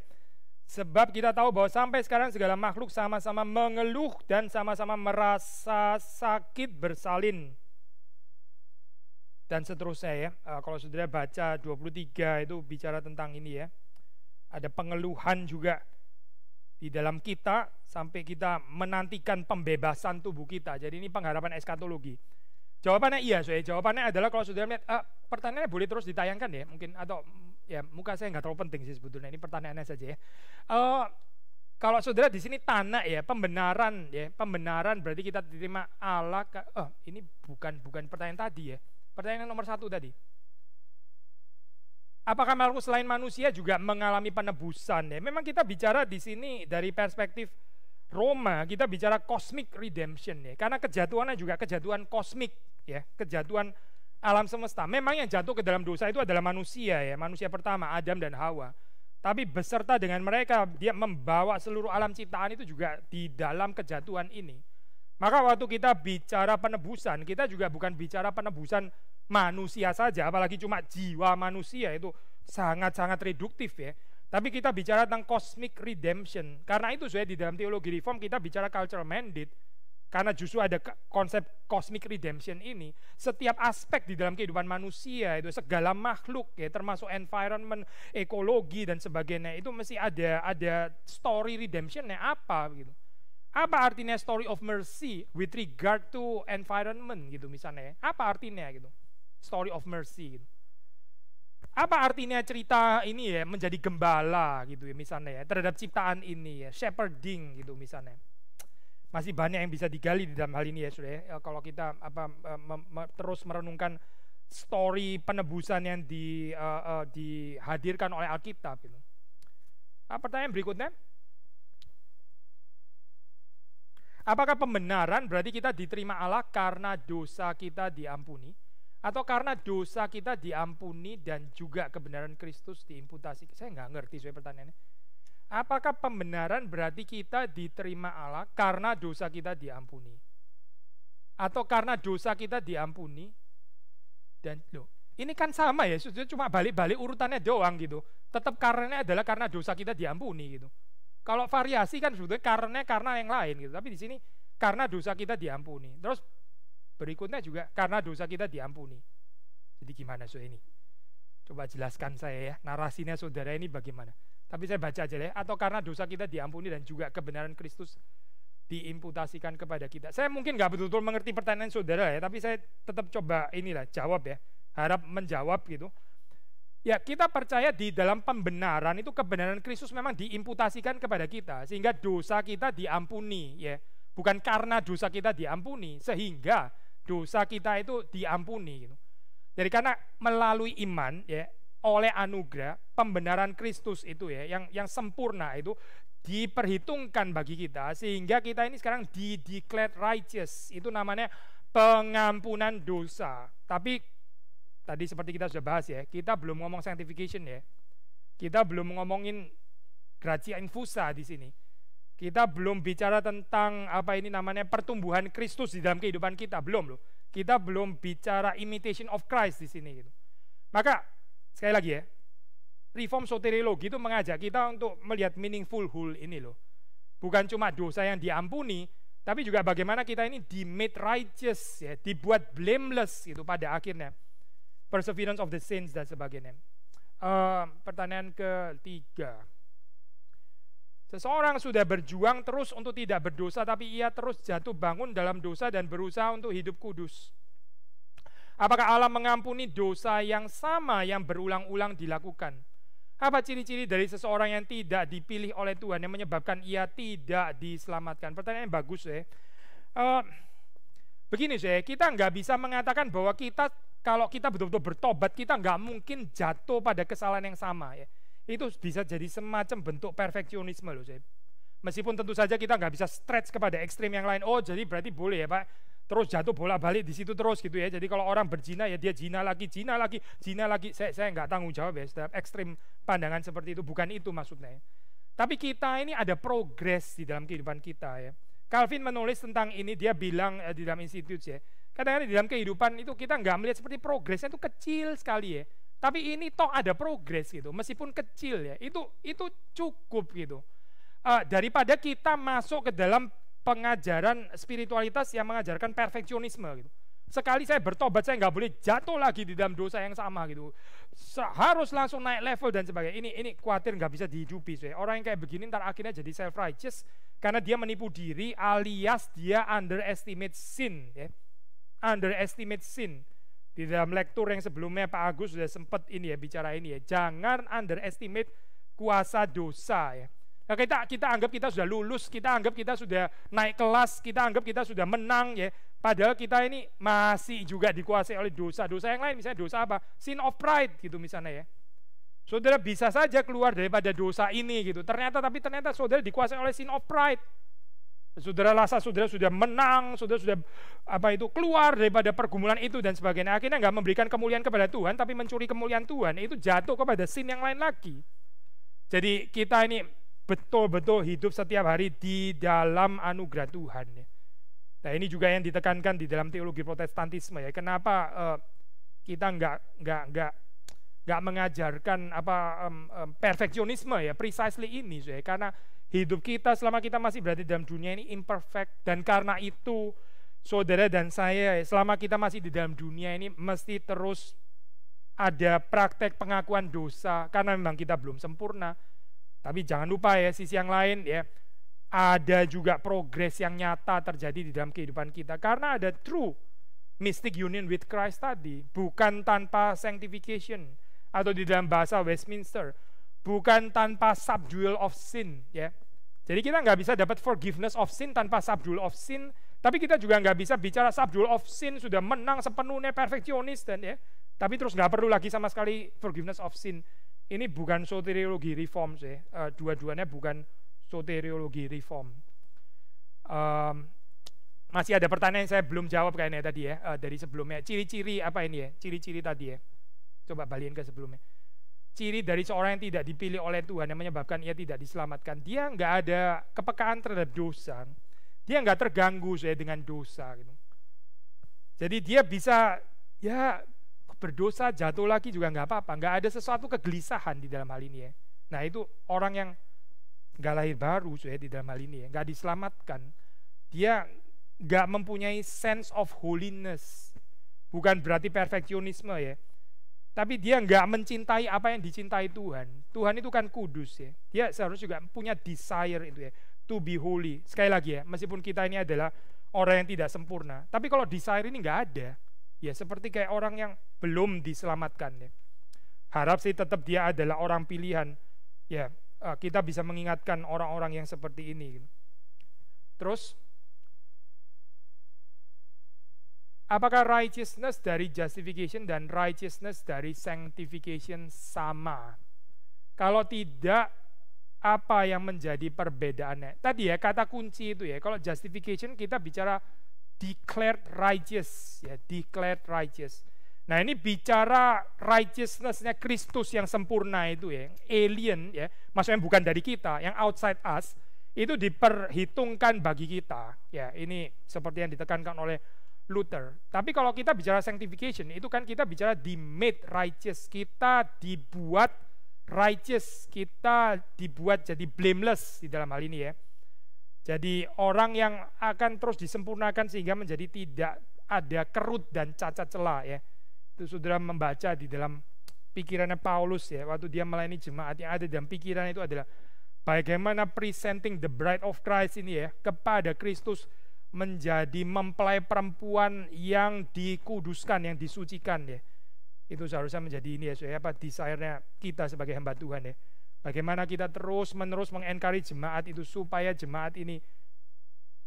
Sebab kita tahu bahwa sampai sekarang segala makhluk sama-sama mengeluh dan sama-sama merasa sakit bersalin. Dan seterusnya ya, e, kalau saudara baca 23 itu bicara tentang ini ya. Ada pengeluhan juga di dalam kita sampai kita menantikan pembebasan tubuh kita. Jadi ini pengharapan eskatologi. Jawabannya iya, saya. Jawabannya adalah kalau saudara melihat, ah, pertanyaannya boleh terus ditayangkan ya, mungkin atau ya muka saya nggak terlalu penting sih sebetulnya ini pertanyaannya saja ya. Uh, kalau saudara di sini tanah ya pembenaran ya pembenaran berarti kita diterima Allah. Ke, eh, ini bukan bukan pertanyaan tadi ya. Pertanyaan nomor satu tadi. Apakah makhluk selain manusia juga mengalami penebusan ya? Memang kita bicara di sini dari perspektif Roma kita bicara cosmic redemption ya. Karena kejatuhannya juga kejatuhan kosmik ya, kejatuhan alam semesta. Memang yang jatuh ke dalam dosa itu adalah manusia ya, manusia pertama Adam dan Hawa. Tapi beserta dengan mereka dia membawa seluruh alam ciptaan itu juga di dalam kejatuhan ini. Maka waktu kita bicara penebusan, kita juga bukan bicara penebusan manusia saja, apalagi cuma jiwa manusia itu sangat-sangat reduktif ya. Tapi kita bicara tentang cosmic redemption. Karena itu sudah di dalam teologi reform kita bicara cultural mandate karena justru ada konsep cosmic redemption ini, setiap aspek di dalam kehidupan manusia itu segala makhluk ya termasuk environment, ekologi dan sebagainya itu mesti ada ada story redemptionnya apa gitu. Apa artinya story of mercy with regard to environment gitu misalnya? Ya? Apa artinya gitu? Story of mercy gitu. Apa artinya cerita ini ya menjadi gembala gitu ya misalnya ya terhadap ciptaan ini ya shepherding gitu misalnya masih banyak yang bisa digali di dalam hal ini ya sudah ya. ya. Kalau kita apa eh, terus merenungkan story penebusan yang di, uh, uh, dihadirkan oleh Alkitab gitu. Nah, pertanyaan berikutnya, apakah pembenaran berarti kita diterima Allah karena dosa kita diampuni atau karena dosa kita diampuni dan juga kebenaran Kristus diimputasi? Saya nggak ngerti soal pertanyaannya Apakah pembenaran berarti kita diterima Allah karena dosa kita diampuni? Atau karena dosa kita diampuni? Dan loh, ini kan sama ya, cuma balik-balik urutannya doang gitu. Tetap karenanya adalah karena dosa kita diampuni gitu. Kalau variasi kan sudah karena karena yang lain gitu. Tapi di sini karena dosa kita diampuni. Terus berikutnya juga karena dosa kita diampuni. Jadi gimana so ini? Coba jelaskan saya ya, narasinya saudara ini bagaimana? Tapi saya baca aja deh, atau karena dosa kita diampuni dan juga kebenaran Kristus diimputasikan kepada kita. Saya mungkin nggak betul-betul mengerti pertanyaan saudara ya, tapi saya tetap coba inilah jawab ya, harap menjawab gitu. Ya kita percaya di dalam pembenaran itu kebenaran Kristus memang diimputasikan kepada kita sehingga dosa kita diampuni ya. Bukan karena dosa kita diampuni sehingga dosa kita itu diampuni gitu. Jadi karena melalui iman ya oleh anugerah pembenaran Kristus itu ya yang yang sempurna itu diperhitungkan bagi kita sehingga kita ini sekarang di declared righteous itu namanya pengampunan dosa tapi tadi seperti kita sudah bahas ya kita belum ngomong sanctification ya kita belum ngomongin gracia infusa di sini kita belum bicara tentang apa ini namanya pertumbuhan Kristus di dalam kehidupan kita belum loh kita belum bicara imitation of Christ di sini gitu maka Sekali lagi ya, reform soteriologi itu mengajak kita untuk melihat meaningful whole ini loh. Bukan cuma dosa yang diampuni, tapi juga bagaimana kita ini di made righteous, ya, dibuat blameless itu pada akhirnya. Perseverance of the saints dan sebagainya. Uh, pertanyaan ketiga. Seseorang sudah berjuang terus untuk tidak berdosa, tapi ia terus jatuh bangun dalam dosa dan berusaha untuk hidup kudus. Apakah Allah mengampuni dosa yang sama yang berulang-ulang dilakukan? Apa ciri-ciri dari seseorang yang tidak dipilih oleh Tuhan yang menyebabkan ia tidak diselamatkan? Pertanyaan yang bagus ya. Uh, begini saya, kita nggak bisa mengatakan bahwa kita kalau kita betul-betul bertobat kita nggak mungkin jatuh pada kesalahan yang sama ya. Itu bisa jadi semacam bentuk perfeksionisme loh saya. Meskipun tentu saja kita nggak bisa stretch kepada ekstrim yang lain. Oh jadi berarti boleh ya Pak terus jatuh bola balik di situ terus gitu ya. Jadi kalau orang berzina ya dia zina lagi, zina lagi, zina lagi. Saya saya nggak tanggung jawab ya terhadap ekstrim pandangan seperti itu. Bukan itu maksudnya. Ya. Tapi kita ini ada progres di dalam kehidupan kita ya. Calvin menulis tentang ini dia bilang eh, di dalam institut ya. Kadang-kadang di dalam kehidupan itu kita nggak melihat seperti progresnya itu kecil sekali ya. Tapi ini toh ada progres gitu, meskipun kecil ya. Itu itu cukup gitu. Uh, daripada kita masuk ke dalam pengajaran spiritualitas yang mengajarkan perfeksionisme gitu. Sekali saya bertobat, saya nggak boleh jatuh lagi di dalam dosa yang sama gitu. Harus langsung naik level dan sebagainya. Ini ini khawatir nggak bisa dihidupi. Saya. Orang yang kayak begini ntar akhirnya jadi self righteous karena dia menipu diri alias dia underestimate sin. Ya. Underestimate sin. Di dalam lektur yang sebelumnya Pak Agus sudah sempat ini ya bicara ini ya. Jangan underestimate kuasa dosa ya Ya, kita kita anggap kita sudah lulus, kita anggap kita sudah naik kelas, kita anggap kita sudah menang ya. Padahal kita ini masih juga dikuasai oleh dosa-dosa yang lain, misalnya dosa apa? Sin of pride gitu misalnya ya. Saudara bisa saja keluar daripada dosa ini gitu. Ternyata tapi ternyata saudara dikuasai oleh sin of pride. Saudara rasa saudara sudah menang, saudara sudah apa itu keluar daripada pergumulan itu dan sebagainya. Akhirnya nggak memberikan kemuliaan kepada Tuhan, tapi mencuri kemuliaan Tuhan. Itu jatuh kepada sin yang lain lagi. Jadi kita ini betul-betul hidup setiap hari di dalam anugerah Tuhan. Nah ini juga yang ditekankan di dalam teologi Protestantisme ya. Kenapa uh, kita nggak nggak nggak nggak mengajarkan apa um, um, perfeksionisme ya precisely ini ya karena hidup kita selama kita masih berada dalam dunia ini imperfect dan karena itu saudara dan saya selama kita masih di dalam dunia ini mesti terus ada praktek pengakuan dosa karena memang kita belum sempurna tapi jangan lupa ya sisi yang lain ya ada juga progres yang nyata terjadi di dalam kehidupan kita karena ada true mystic union with Christ tadi bukan tanpa sanctification atau di dalam bahasa Westminster bukan tanpa subdual of sin ya jadi kita nggak bisa dapat forgiveness of sin tanpa subdual of sin tapi kita juga nggak bisa bicara subdual of sin sudah menang sepenuhnya perfectionist dan ya tapi terus nggak perlu lagi sama sekali forgiveness of sin ini bukan soteriologi reform sih uh, dua-duanya bukan soteriologi reform um, masih ada pertanyaan yang saya belum jawab kayaknya tadi ya uh, dari sebelumnya ciri-ciri apa ini ya ciri-ciri tadi ya coba balikin ke sebelumnya ciri dari seorang yang tidak dipilih oleh Tuhan yang menyebabkan ia tidak diselamatkan dia nggak ada kepekaan terhadap dosa dia nggak terganggu saya dengan dosa gitu jadi dia bisa ya berdosa jatuh lagi juga nggak apa-apa nggak ada sesuatu kegelisahan di dalam hal ini ya nah itu orang yang nggak lahir baru ya di dalam hal ini ya nggak diselamatkan dia nggak mempunyai sense of holiness bukan berarti perfeksionisme ya tapi dia nggak mencintai apa yang dicintai Tuhan Tuhan itu kan kudus ya dia seharusnya juga punya desire itu ya to be holy sekali lagi ya meskipun kita ini adalah orang yang tidak sempurna tapi kalau desire ini nggak ada Ya seperti kayak orang yang belum diselamatkan ya. Harap sih tetap dia adalah orang pilihan. Ya, eh, kita bisa mengingatkan orang-orang yang seperti ini. Gitu. Terus Apakah righteousness dari justification dan righteousness dari sanctification sama? Kalau tidak, apa yang menjadi perbedaannya? Tadi ya kata kunci itu ya. Kalau justification kita bicara declared righteous ya declared righteous nah ini bicara righteousnessnya Kristus yang sempurna itu ya alien ya maksudnya bukan dari kita yang outside us itu diperhitungkan bagi kita ya ini seperti yang ditekankan oleh Luther tapi kalau kita bicara sanctification itu kan kita bicara di made righteous kita dibuat righteous kita dibuat jadi blameless di dalam hal ini ya jadi orang yang akan terus disempurnakan sehingga menjadi tidak ada kerut dan cacat celah ya. Itu saudara membaca di dalam pikirannya Paulus ya waktu dia melayani jemaat yang ada dalam pikiran itu adalah bagaimana presenting the bride of Christ ini ya kepada Kristus menjadi mempelai perempuan yang dikuduskan yang disucikan ya itu seharusnya menjadi ini ya apa desire kita sebagai hamba Tuhan ya Bagaimana kita terus-menerus mengencourage jemaat itu supaya jemaat ini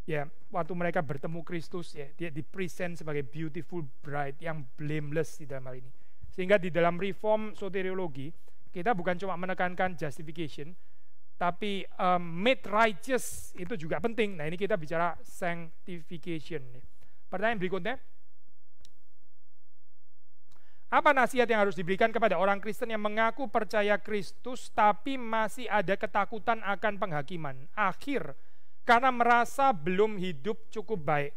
ya waktu mereka bertemu Kristus ya dia dipresent sebagai beautiful bride yang blameless di dalam hal ini. Sehingga di dalam reform soteriologi kita bukan cuma menekankan justification tapi um, made righteous itu juga penting. Nah, ini kita bicara sanctification. Ya. Pertanyaan berikutnya, apa nasihat yang harus diberikan kepada orang Kristen yang mengaku percaya Kristus tapi masih ada ketakutan akan penghakiman akhir karena merasa belum hidup cukup baik?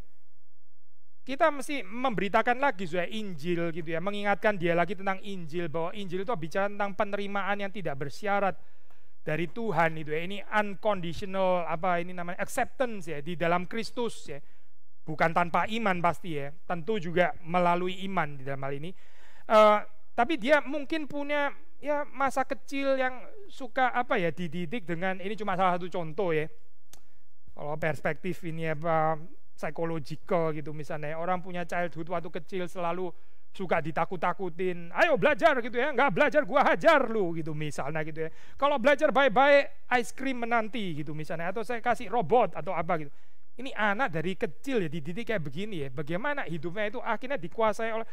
Kita mesti memberitakan lagi soal ya, Injil gitu ya, mengingatkan dia lagi tentang Injil bahwa Injil itu bicara tentang penerimaan yang tidak bersyarat dari Tuhan itu ya. Ini unconditional apa ini namanya acceptance ya di dalam Kristus ya. Bukan tanpa iman pasti ya, tentu juga melalui iman di dalam hal ini Uh, tapi dia mungkin punya ya masa kecil yang suka apa ya dididik dengan ini cuma salah satu contoh ya. Kalau perspektif ini apa psychological gitu misalnya orang punya childhood waktu kecil selalu suka ditakut-takutin, ayo belajar gitu ya, nggak belajar gua hajar lu gitu misalnya gitu ya. Kalau belajar baik-baik, ice cream menanti gitu misalnya, atau saya kasih robot atau apa gitu. Ini anak dari kecil ya dididik kayak begini ya, bagaimana hidupnya itu akhirnya dikuasai oleh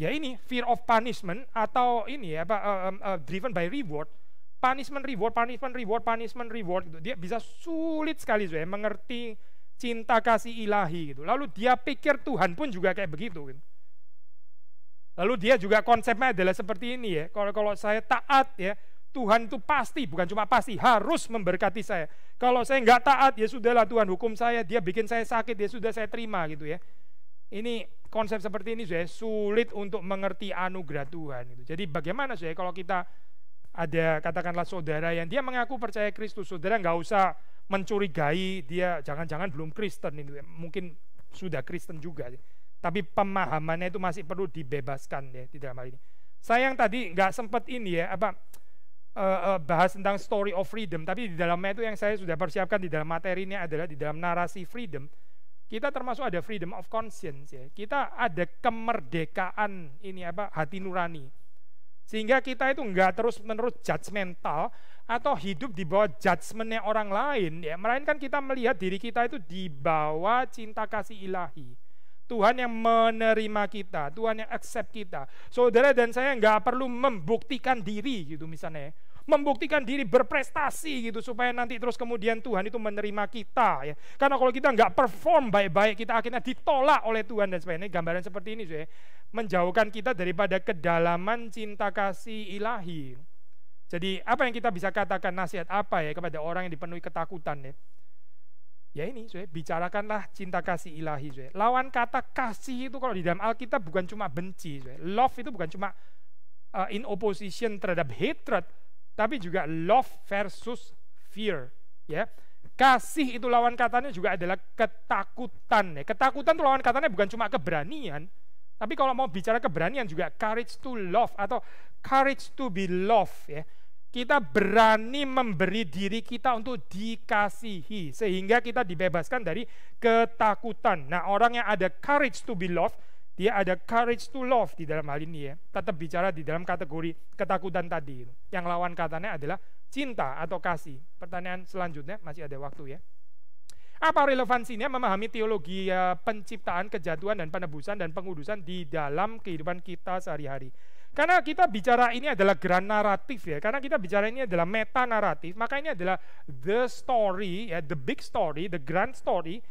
ya ini fear of punishment atau ini ya apa um, uh, driven by reward punishment reward punishment reward punishment reward gitu dia bisa sulit sekali ya mengerti cinta kasih ilahi gitu lalu dia pikir Tuhan pun juga kayak begitu gitu lalu dia juga konsepnya adalah seperti ini ya kalau kalau saya taat ya Tuhan itu pasti bukan cuma pasti harus memberkati saya kalau saya nggak taat ya sudahlah Tuhan hukum saya dia bikin saya sakit ya sudah saya terima gitu ya ini konsep seperti ini sudah sulit untuk mengerti anugerah Tuhan. itu. Jadi bagaimana saya kalau kita ada katakanlah saudara yang dia mengaku percaya Kristus, saudara nggak usah mencurigai dia jangan-jangan belum Kristen itu, mungkin sudah Kristen juga. Tapi pemahamannya itu masih perlu dibebaskan ya di dalam hal ini. Sayang tadi nggak sempat ini ya apa uh, uh, bahas tentang story of freedom, tapi di dalamnya itu yang saya sudah persiapkan di dalam materi ini adalah di dalam narasi freedom kita termasuk ada freedom of conscience ya. Kita ada kemerdekaan ini apa hati nurani. Sehingga kita itu enggak terus-menerus judgmental atau hidup di bawah judgementnya orang lain ya, melainkan kita melihat diri kita itu di bawah cinta kasih ilahi. Tuhan yang menerima kita, Tuhan yang accept kita. Saudara dan saya enggak perlu membuktikan diri gitu misalnya. Ya membuktikan diri berprestasi gitu supaya nanti terus kemudian Tuhan itu menerima kita ya. Karena kalau kita nggak perform baik-baik kita akhirnya ditolak oleh Tuhan dan sebagainya. Gambaran seperti ini sih menjauhkan kita daripada kedalaman cinta kasih ilahi. Jadi apa yang kita bisa katakan nasihat apa ya kepada orang yang dipenuhi ketakutan ya? Ya ini, saya bicarakanlah cinta kasih ilahi. Saya. Lawan kata kasih itu kalau di dalam Alkitab bukan cuma benci. sih Love itu bukan cuma uh, in opposition terhadap hatred, tapi juga love versus fear ya kasih itu lawan katanya juga adalah ketakutan ya ketakutan itu lawan katanya bukan cuma keberanian tapi kalau mau bicara keberanian juga courage to love atau courage to be loved, ya kita berani memberi diri kita untuk dikasihi sehingga kita dibebaskan dari ketakutan. Nah, orang yang ada courage to be loved dia ada courage to love di dalam hal ini ya. Tetap bicara di dalam kategori ketakutan tadi. Yang lawan katanya adalah cinta atau kasih. Pertanyaan selanjutnya masih ada waktu ya. Apa relevansinya memahami teologi ya, penciptaan, kejatuhan, dan penebusan dan pengudusan di dalam kehidupan kita sehari-hari? Karena kita bicara ini adalah grand naratif ya, karena kita bicara ini adalah meta naratif, maka ini adalah the story, ya, the big story, the grand story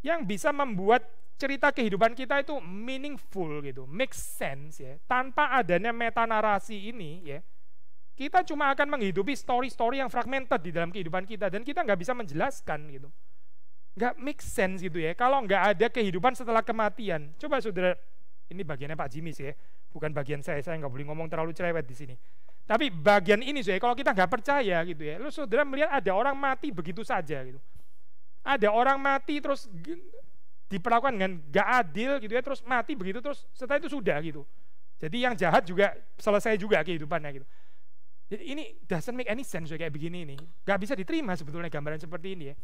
yang bisa membuat cerita kehidupan kita itu meaningful gitu, make sense ya. Tanpa adanya meta narasi ini ya, kita cuma akan menghidupi story-story yang fragmented di dalam kehidupan kita dan kita nggak bisa menjelaskan gitu. Nggak make sense gitu ya. Kalau nggak ada kehidupan setelah kematian, coba saudara, ini bagiannya Pak Jimmy sih ya, bukan bagian saya, saya nggak boleh ngomong terlalu cerewet di sini. Tapi bagian ini sih, kalau kita nggak percaya gitu ya, lu saudara melihat ada orang mati begitu saja gitu. Ada orang mati terus diperlakukan dengan gak adil gitu ya terus mati begitu terus setelah itu sudah gitu jadi yang jahat juga selesai juga kehidupannya gitu jadi ini doesn't make any sense kayak begini ini gak bisa diterima sebetulnya gambaran seperti ini ya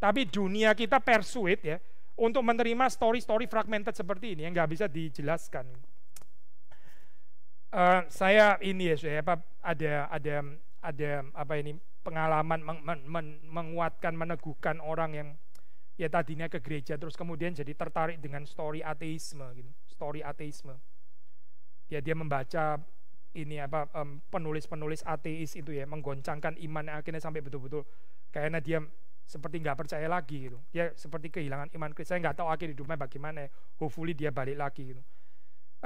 tapi dunia kita persuade ya untuk menerima story-story fragmented seperti ini yang gak bisa dijelaskan uh, saya ini ya saya apa ada ada ada apa ini pengalaman meng, men, men, menguatkan meneguhkan orang yang ya tadinya ke gereja terus kemudian jadi tertarik dengan story ateisme gitu story ateisme ya dia membaca ini apa um, penulis-penulis ateis itu ya menggoncangkan iman akhirnya sampai betul-betul kayaknya dia seperti nggak percaya lagi gitu dia seperti kehilangan iman Kristus saya nggak tahu akhir hidupnya bagaimana ya. hopefully dia balik lagi gitu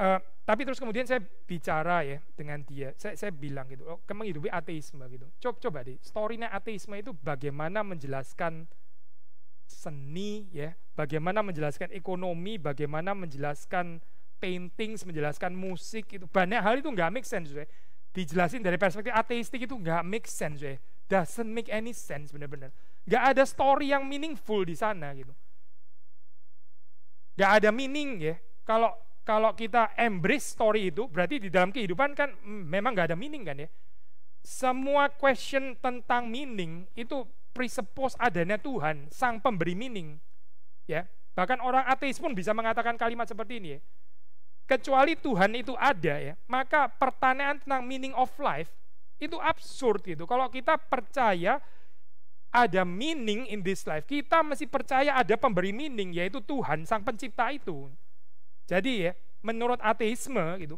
uh, tapi terus kemudian saya bicara ya dengan dia saya, saya bilang gitu oh, hidupnya ateisme gitu coba coba deh storynya ateisme itu bagaimana menjelaskan seni ya, bagaimana menjelaskan ekonomi, bagaimana menjelaskan paintings, menjelaskan musik itu banyak hal itu nggak make sense ya. Dijelasin dari perspektif ateistik itu nggak make sense ya. Doesn't make any sense benar-benar Nggak ada story yang meaningful di sana gitu. Nggak ada meaning ya. Kalau kalau kita embrace story itu berarti di dalam kehidupan kan mm, memang nggak ada meaning kan ya. Semua question tentang meaning itu presuppose adanya Tuhan, sang pemberi meaning. Ya, bahkan orang ateis pun bisa mengatakan kalimat seperti ini ya. Kecuali Tuhan itu ada ya, maka pertanyaan tentang meaning of life itu absurd gitu. Kalau kita percaya ada meaning in this life, kita mesti percaya ada pemberi meaning yaitu Tuhan sang pencipta itu. Jadi ya, menurut ateisme gitu,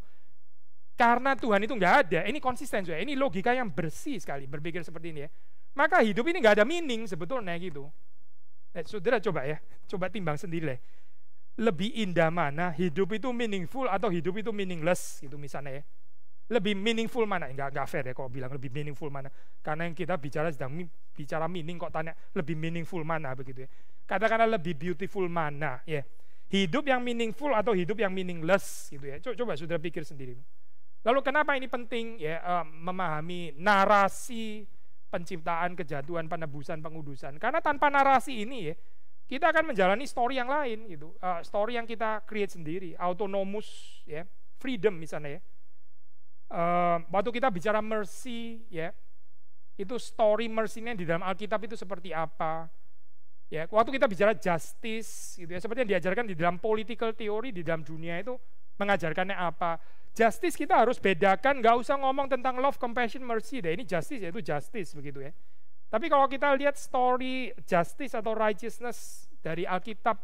karena Tuhan itu nggak ada, ini konsisten juga, ya. ini logika yang bersih sekali berpikir seperti ini ya maka hidup ini nggak ada meaning sebetulnya gitu. Eh, saudara coba ya, coba timbang sendiri deh. Lebih indah mana hidup itu meaningful atau hidup itu meaningless gitu misalnya ya. Lebih meaningful mana? Enggak eh, enggak fair ya kalau bilang lebih meaningful mana. Karena yang kita bicara sedang bicara meaning kok tanya lebih meaningful mana begitu ya. Katakanlah lebih beautiful mana ya. Hidup yang meaningful atau hidup yang meaningless gitu ya. Coba, coba saudara pikir sendiri. Lalu kenapa ini penting ya eh, memahami narasi penciptaan, kejatuhan, penebusan, pengudusan. Karena tanpa narasi ini ya, kita akan menjalani story yang lain gitu. Uh, story yang kita create sendiri, autonomous ya, freedom misalnya ya. Uh, waktu kita bicara mercy ya, itu story mercy-nya di dalam Alkitab itu seperti apa? Ya, waktu kita bicara justice gitu ya, seperti yang diajarkan di dalam political theory di dalam dunia itu mengajarkannya apa? Justice kita harus bedakan, nggak usah ngomong tentang love, compassion, mercy deh. Ini justice yaitu justice begitu ya. Tapi kalau kita lihat story justice atau righteousness dari Alkitab,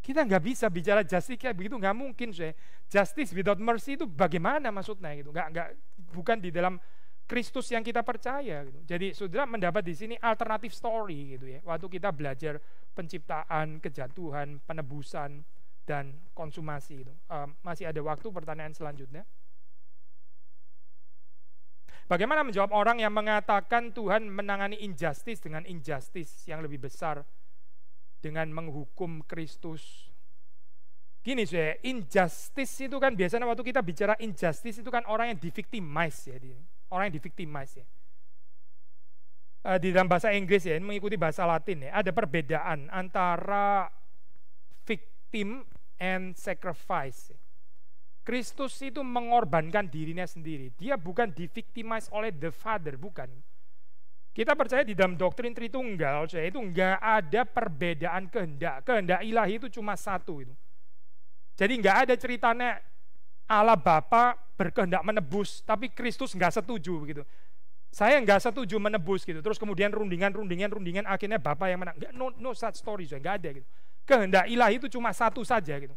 kita nggak bisa bicara justice kayak begitu, nggak mungkin sih. Justice without mercy itu bagaimana maksudnya gitu? Nggak, nggak, bukan di dalam Kristus yang kita percaya. Gitu. Jadi saudara mendapat di sini alternatif story gitu ya. Waktu kita belajar penciptaan, kejatuhan, penebusan, dan konsumasi itu. Um, masih ada waktu pertanyaan selanjutnya. Bagaimana menjawab orang yang mengatakan Tuhan menangani injustice dengan injustice yang lebih besar dengan menghukum Kristus? Gini saya, injustice itu kan biasanya waktu kita bicara injustice itu kan orang yang divictimize ya, orang yang divictimize ya. Eh, di dalam bahasa Inggris ya, mengikuti bahasa Latin ya, ada perbedaan antara victim and sacrifice. Kristus itu mengorbankan dirinya sendiri. Dia bukan difiktimize oleh the Father, bukan. Kita percaya di dalam doktrin Tritunggal, saya itu nggak ada perbedaan kehendak. Kehendak ilahi itu cuma satu itu. Jadi nggak ada ceritanya Allah Bapa berkehendak menebus, tapi Kristus nggak setuju begitu. Saya nggak setuju menebus gitu. Terus kemudian rundingan, rundingan, rundingan, akhirnya Bapa yang menang. Nggak, no, no such story, nggak ada gitu kehendak ilahi itu cuma satu saja gitu.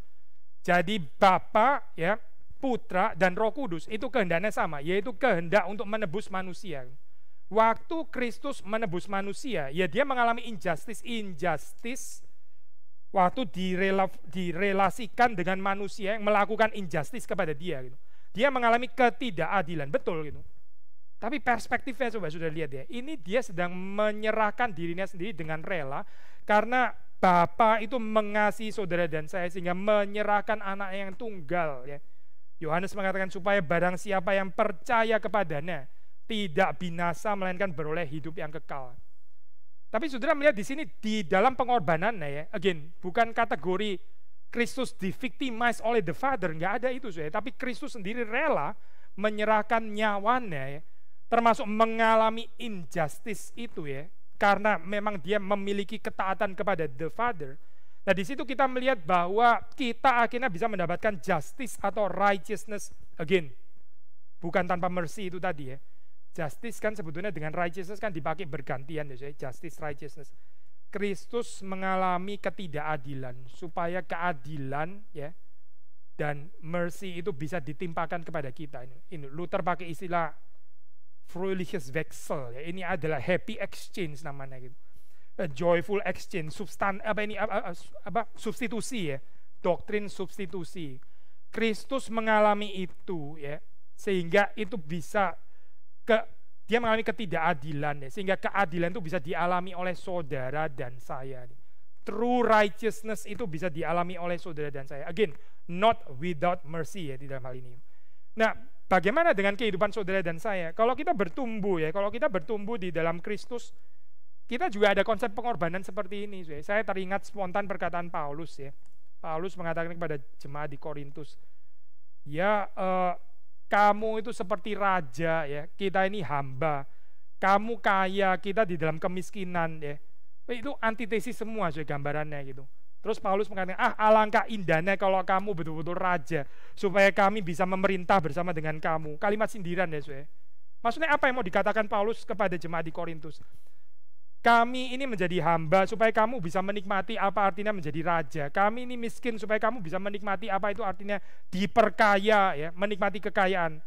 Jadi Bapa ya, Putra dan Roh Kudus itu kehendaknya sama, yaitu kehendak untuk menebus manusia. Waktu Kristus menebus manusia, ya dia mengalami injustice, injustice waktu direla, direlasikan dengan manusia yang melakukan injustice kepada dia gitu. Dia mengalami ketidakadilan, betul gitu. Tapi perspektifnya coba sudah lihat ya, ini dia sedang menyerahkan dirinya sendiri dengan rela karena Bapa itu mengasihi saudara dan saya sehingga menyerahkan anak yang tunggal ya. Yohanes mengatakan supaya barang siapa yang percaya kepadanya tidak binasa melainkan beroleh hidup yang kekal. Tapi saudara melihat di sini di dalam pengorbanannya ya, again bukan kategori Kristus diviktimized oleh the Father, nggak ada itu saya. Tapi Kristus sendiri rela menyerahkan nyawanya ya, termasuk mengalami injustice itu ya karena memang dia memiliki ketaatan kepada the Father. Nah, di situ kita melihat bahwa kita akhirnya bisa mendapatkan justice atau righteousness again. Bukan tanpa mercy itu tadi ya. Justice kan sebetulnya dengan righteousness kan dipakai bergantian ya, justice righteousness. Kristus mengalami ketidakadilan supaya keadilan ya dan mercy itu bisa ditimpakan kepada kita ini. Luther pakai istilah fröhliches Wechsel. Ya, ini adalah happy exchange namanya gitu. A joyful exchange, substan apa ini apa, apa substitusi ya, doktrin substitusi. Kristus mengalami itu ya, sehingga itu bisa ke dia mengalami ketidakadilan ya, sehingga keadilan itu bisa dialami oleh saudara dan saya. True righteousness itu bisa dialami oleh saudara dan saya. Again, not without mercy ya di dalam hal ini. Nah, Bagaimana dengan kehidupan saudara dan saya? Kalau kita bertumbuh ya, kalau kita bertumbuh di dalam Kristus, kita juga ada konsep pengorbanan seperti ini. Saya teringat spontan perkataan Paulus ya. Paulus mengatakan kepada jemaat di Korintus, ya eh, kamu itu seperti raja ya, kita ini hamba. Kamu kaya, kita di dalam kemiskinan ya. Itu antitesis semua sih gambarannya gitu. Terus Paulus mengatakan, ah alangkah indahnya kalau kamu betul-betul raja, supaya kami bisa memerintah bersama dengan kamu. Kalimat sindiran ya, ya, Maksudnya apa yang mau dikatakan Paulus kepada jemaat di Korintus? Kami ini menjadi hamba supaya kamu bisa menikmati apa artinya menjadi raja. Kami ini miskin supaya kamu bisa menikmati apa itu artinya diperkaya ya, menikmati kekayaan.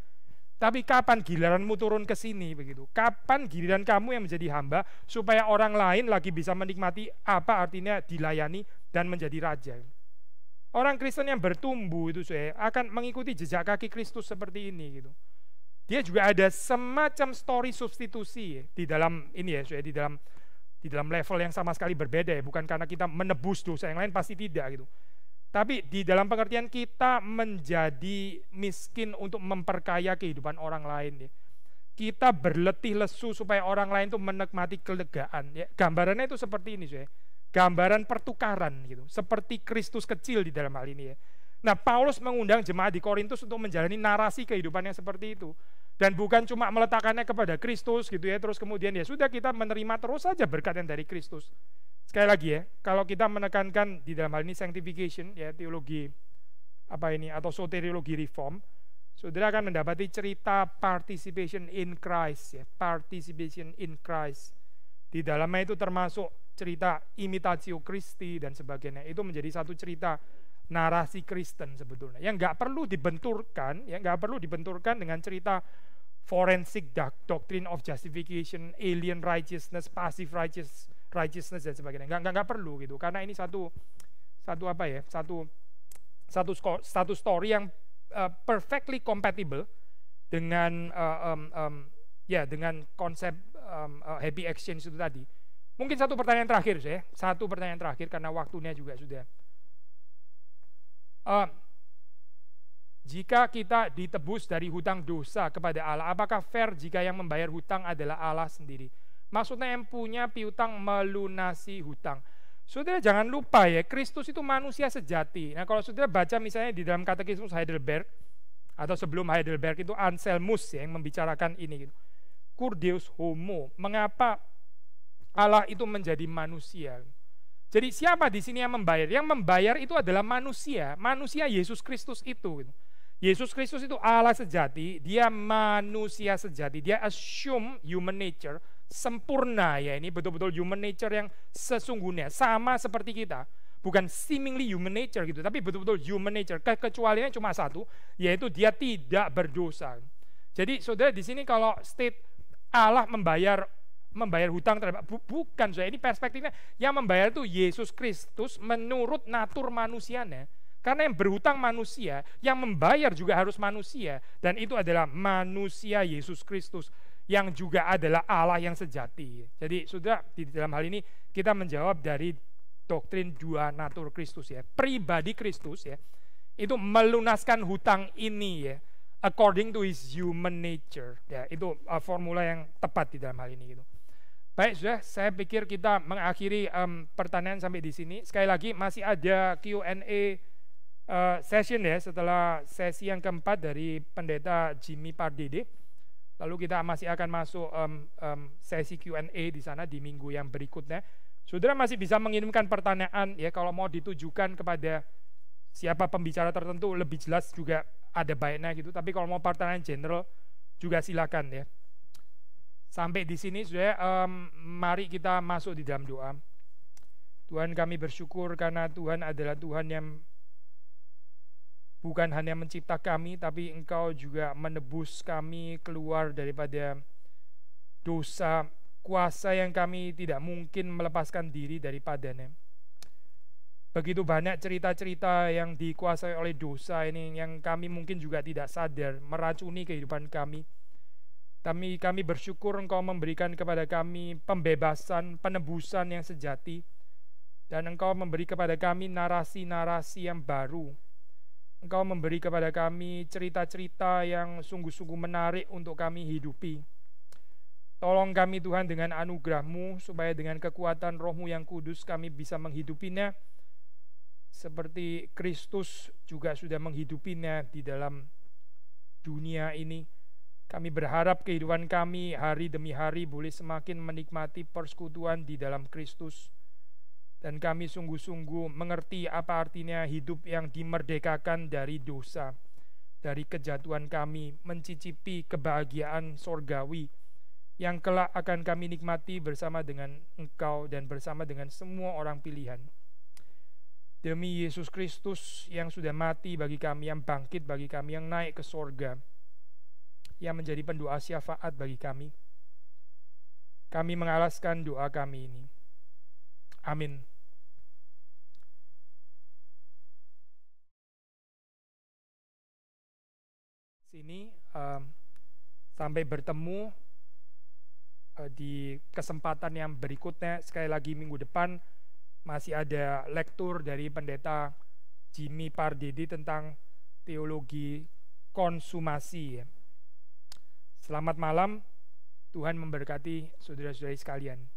Tapi kapan giliranmu turun ke sini begitu? Kapan giliran kamu yang menjadi hamba supaya orang lain lagi bisa menikmati apa artinya dilayani dan menjadi raja. Orang Kristen yang bertumbuh itu saya akan mengikuti jejak kaki Kristus seperti ini gitu. Dia juga ada semacam story substitusi ya, di dalam ini ya saya di dalam di dalam level yang sama sekali berbeda ya, bukan karena kita menebus dosa yang lain pasti tidak gitu. Tapi di dalam pengertian kita menjadi miskin untuk memperkaya kehidupan orang lain ya. Kita berletih lesu supaya orang lain itu menikmati kelegaan ya. Gambarannya itu seperti ini saya gambaran pertukaran gitu, seperti Kristus kecil di dalam hal ini ya. Nah, Paulus mengundang jemaat di Korintus untuk menjalani narasi kehidupan yang seperti itu dan bukan cuma meletakkannya kepada Kristus gitu ya terus kemudian ya sudah kita menerima terus saja berkat yang dari Kristus sekali lagi ya kalau kita menekankan di dalam hal ini sanctification ya teologi apa ini atau soteriologi reform saudara akan mendapati cerita participation in Christ ya participation in Christ di dalamnya itu termasuk cerita imitatio Christi dan sebagainya itu menjadi satu cerita narasi Kristen sebetulnya yang nggak perlu dibenturkan yang nggak perlu dibenturkan dengan cerita forensik doctrine of justification alien righteousness passive righteous righteousness dan sebagainya nggak nggak, nggak perlu gitu karena ini satu satu apa ya satu satu satu story yang uh, perfectly compatible dengan uh, um, um, ya dengan konsep um, uh, happy exchange itu tadi Mungkin satu pertanyaan terakhir saya, satu pertanyaan terakhir karena waktunya juga sudah. Uh, jika kita ditebus dari hutang dosa kepada Allah, apakah fair jika yang membayar hutang adalah Allah sendiri? Maksudnya yang punya piutang melunasi hutang. Saudara jangan lupa ya, Kristus itu manusia sejati. Nah kalau saudara baca misalnya di dalam katekismus Heidelberg, atau sebelum Heidelberg itu Anselmus ya, yang membicarakan ini. Gitu. Curdeus Homo, mengapa Allah itu menjadi manusia. Jadi siapa di sini yang membayar? Yang membayar itu adalah manusia, manusia Yesus Kristus itu. Yesus Kristus itu Allah sejati, dia manusia sejati, dia assume human nature, sempurna ya ini betul-betul human nature yang sesungguhnya, sama seperti kita. Bukan seemingly human nature gitu, tapi betul-betul human nature. Kecualinya cuma satu, yaitu dia tidak berdosa. Jadi saudara di sini kalau state Allah membayar membayar hutang terhadap bu, bukan saya ini perspektifnya yang membayar itu Yesus Kristus menurut natur manusianya karena yang berhutang manusia yang membayar juga harus manusia dan itu adalah manusia Yesus Kristus yang juga adalah Allah yang sejati jadi sudah di dalam hal ini kita menjawab dari doktrin dua natur Kristus ya pribadi Kristus ya itu melunaskan hutang ini ya according to his human nature ya itu uh, formula yang tepat di dalam hal ini gitu Baik sudah, saya pikir kita mengakhiri um, pertanyaan sampai di sini. Sekali lagi masih ada Q&A uh, eh, session ya setelah sesi yang keempat dari pendeta Jimmy Pardede. Lalu kita masih akan masuk um, um, sesi Q&A di sana di minggu yang berikutnya. Saudara masih bisa mengirimkan pertanyaan ya kalau mau ditujukan kepada siapa pembicara tertentu lebih jelas juga ada baiknya gitu. Tapi kalau mau pertanyaan general juga silakan ya. Sampai di sini sudah um, mari kita masuk di dalam doa. Tuhan kami bersyukur karena Tuhan adalah Tuhan yang bukan hanya mencipta kami tapi engkau juga menebus kami keluar daripada dosa kuasa yang kami tidak mungkin melepaskan diri daripadanya. Begitu banyak cerita-cerita yang dikuasai oleh dosa ini yang kami mungkin juga tidak sadar meracuni kehidupan kami. Kami, kami bersyukur Engkau memberikan kepada kami pembebasan, penebusan yang sejati, dan Engkau memberi kepada kami narasi-narasi yang baru. Engkau memberi kepada kami cerita-cerita yang sungguh-sungguh menarik untuk kami hidupi. Tolong kami Tuhan dengan anugerahmu, supaya dengan kekuatan rohmu yang kudus kami bisa menghidupinya, seperti Kristus juga sudah menghidupinya di dalam dunia ini kami berharap kehidupan kami hari demi hari boleh semakin menikmati persekutuan di dalam Kristus. Dan kami sungguh-sungguh mengerti apa artinya hidup yang dimerdekakan dari dosa, dari kejatuhan kami, mencicipi kebahagiaan sorgawi yang kelak akan kami nikmati bersama dengan Engkau dan bersama dengan semua orang pilihan. Demi Yesus Kristus yang sudah mati bagi kami, yang bangkit bagi kami, yang naik ke sorga yang menjadi pendoa syafaat bagi kami. Kami mengalaskan doa kami ini. Amin. Sini um, sampai bertemu uh, di kesempatan yang berikutnya sekali lagi minggu depan masih ada lektur dari pendeta Jimmy Pardedi tentang teologi konsumasi ya. Selamat malam, Tuhan memberkati saudara-saudari sekalian.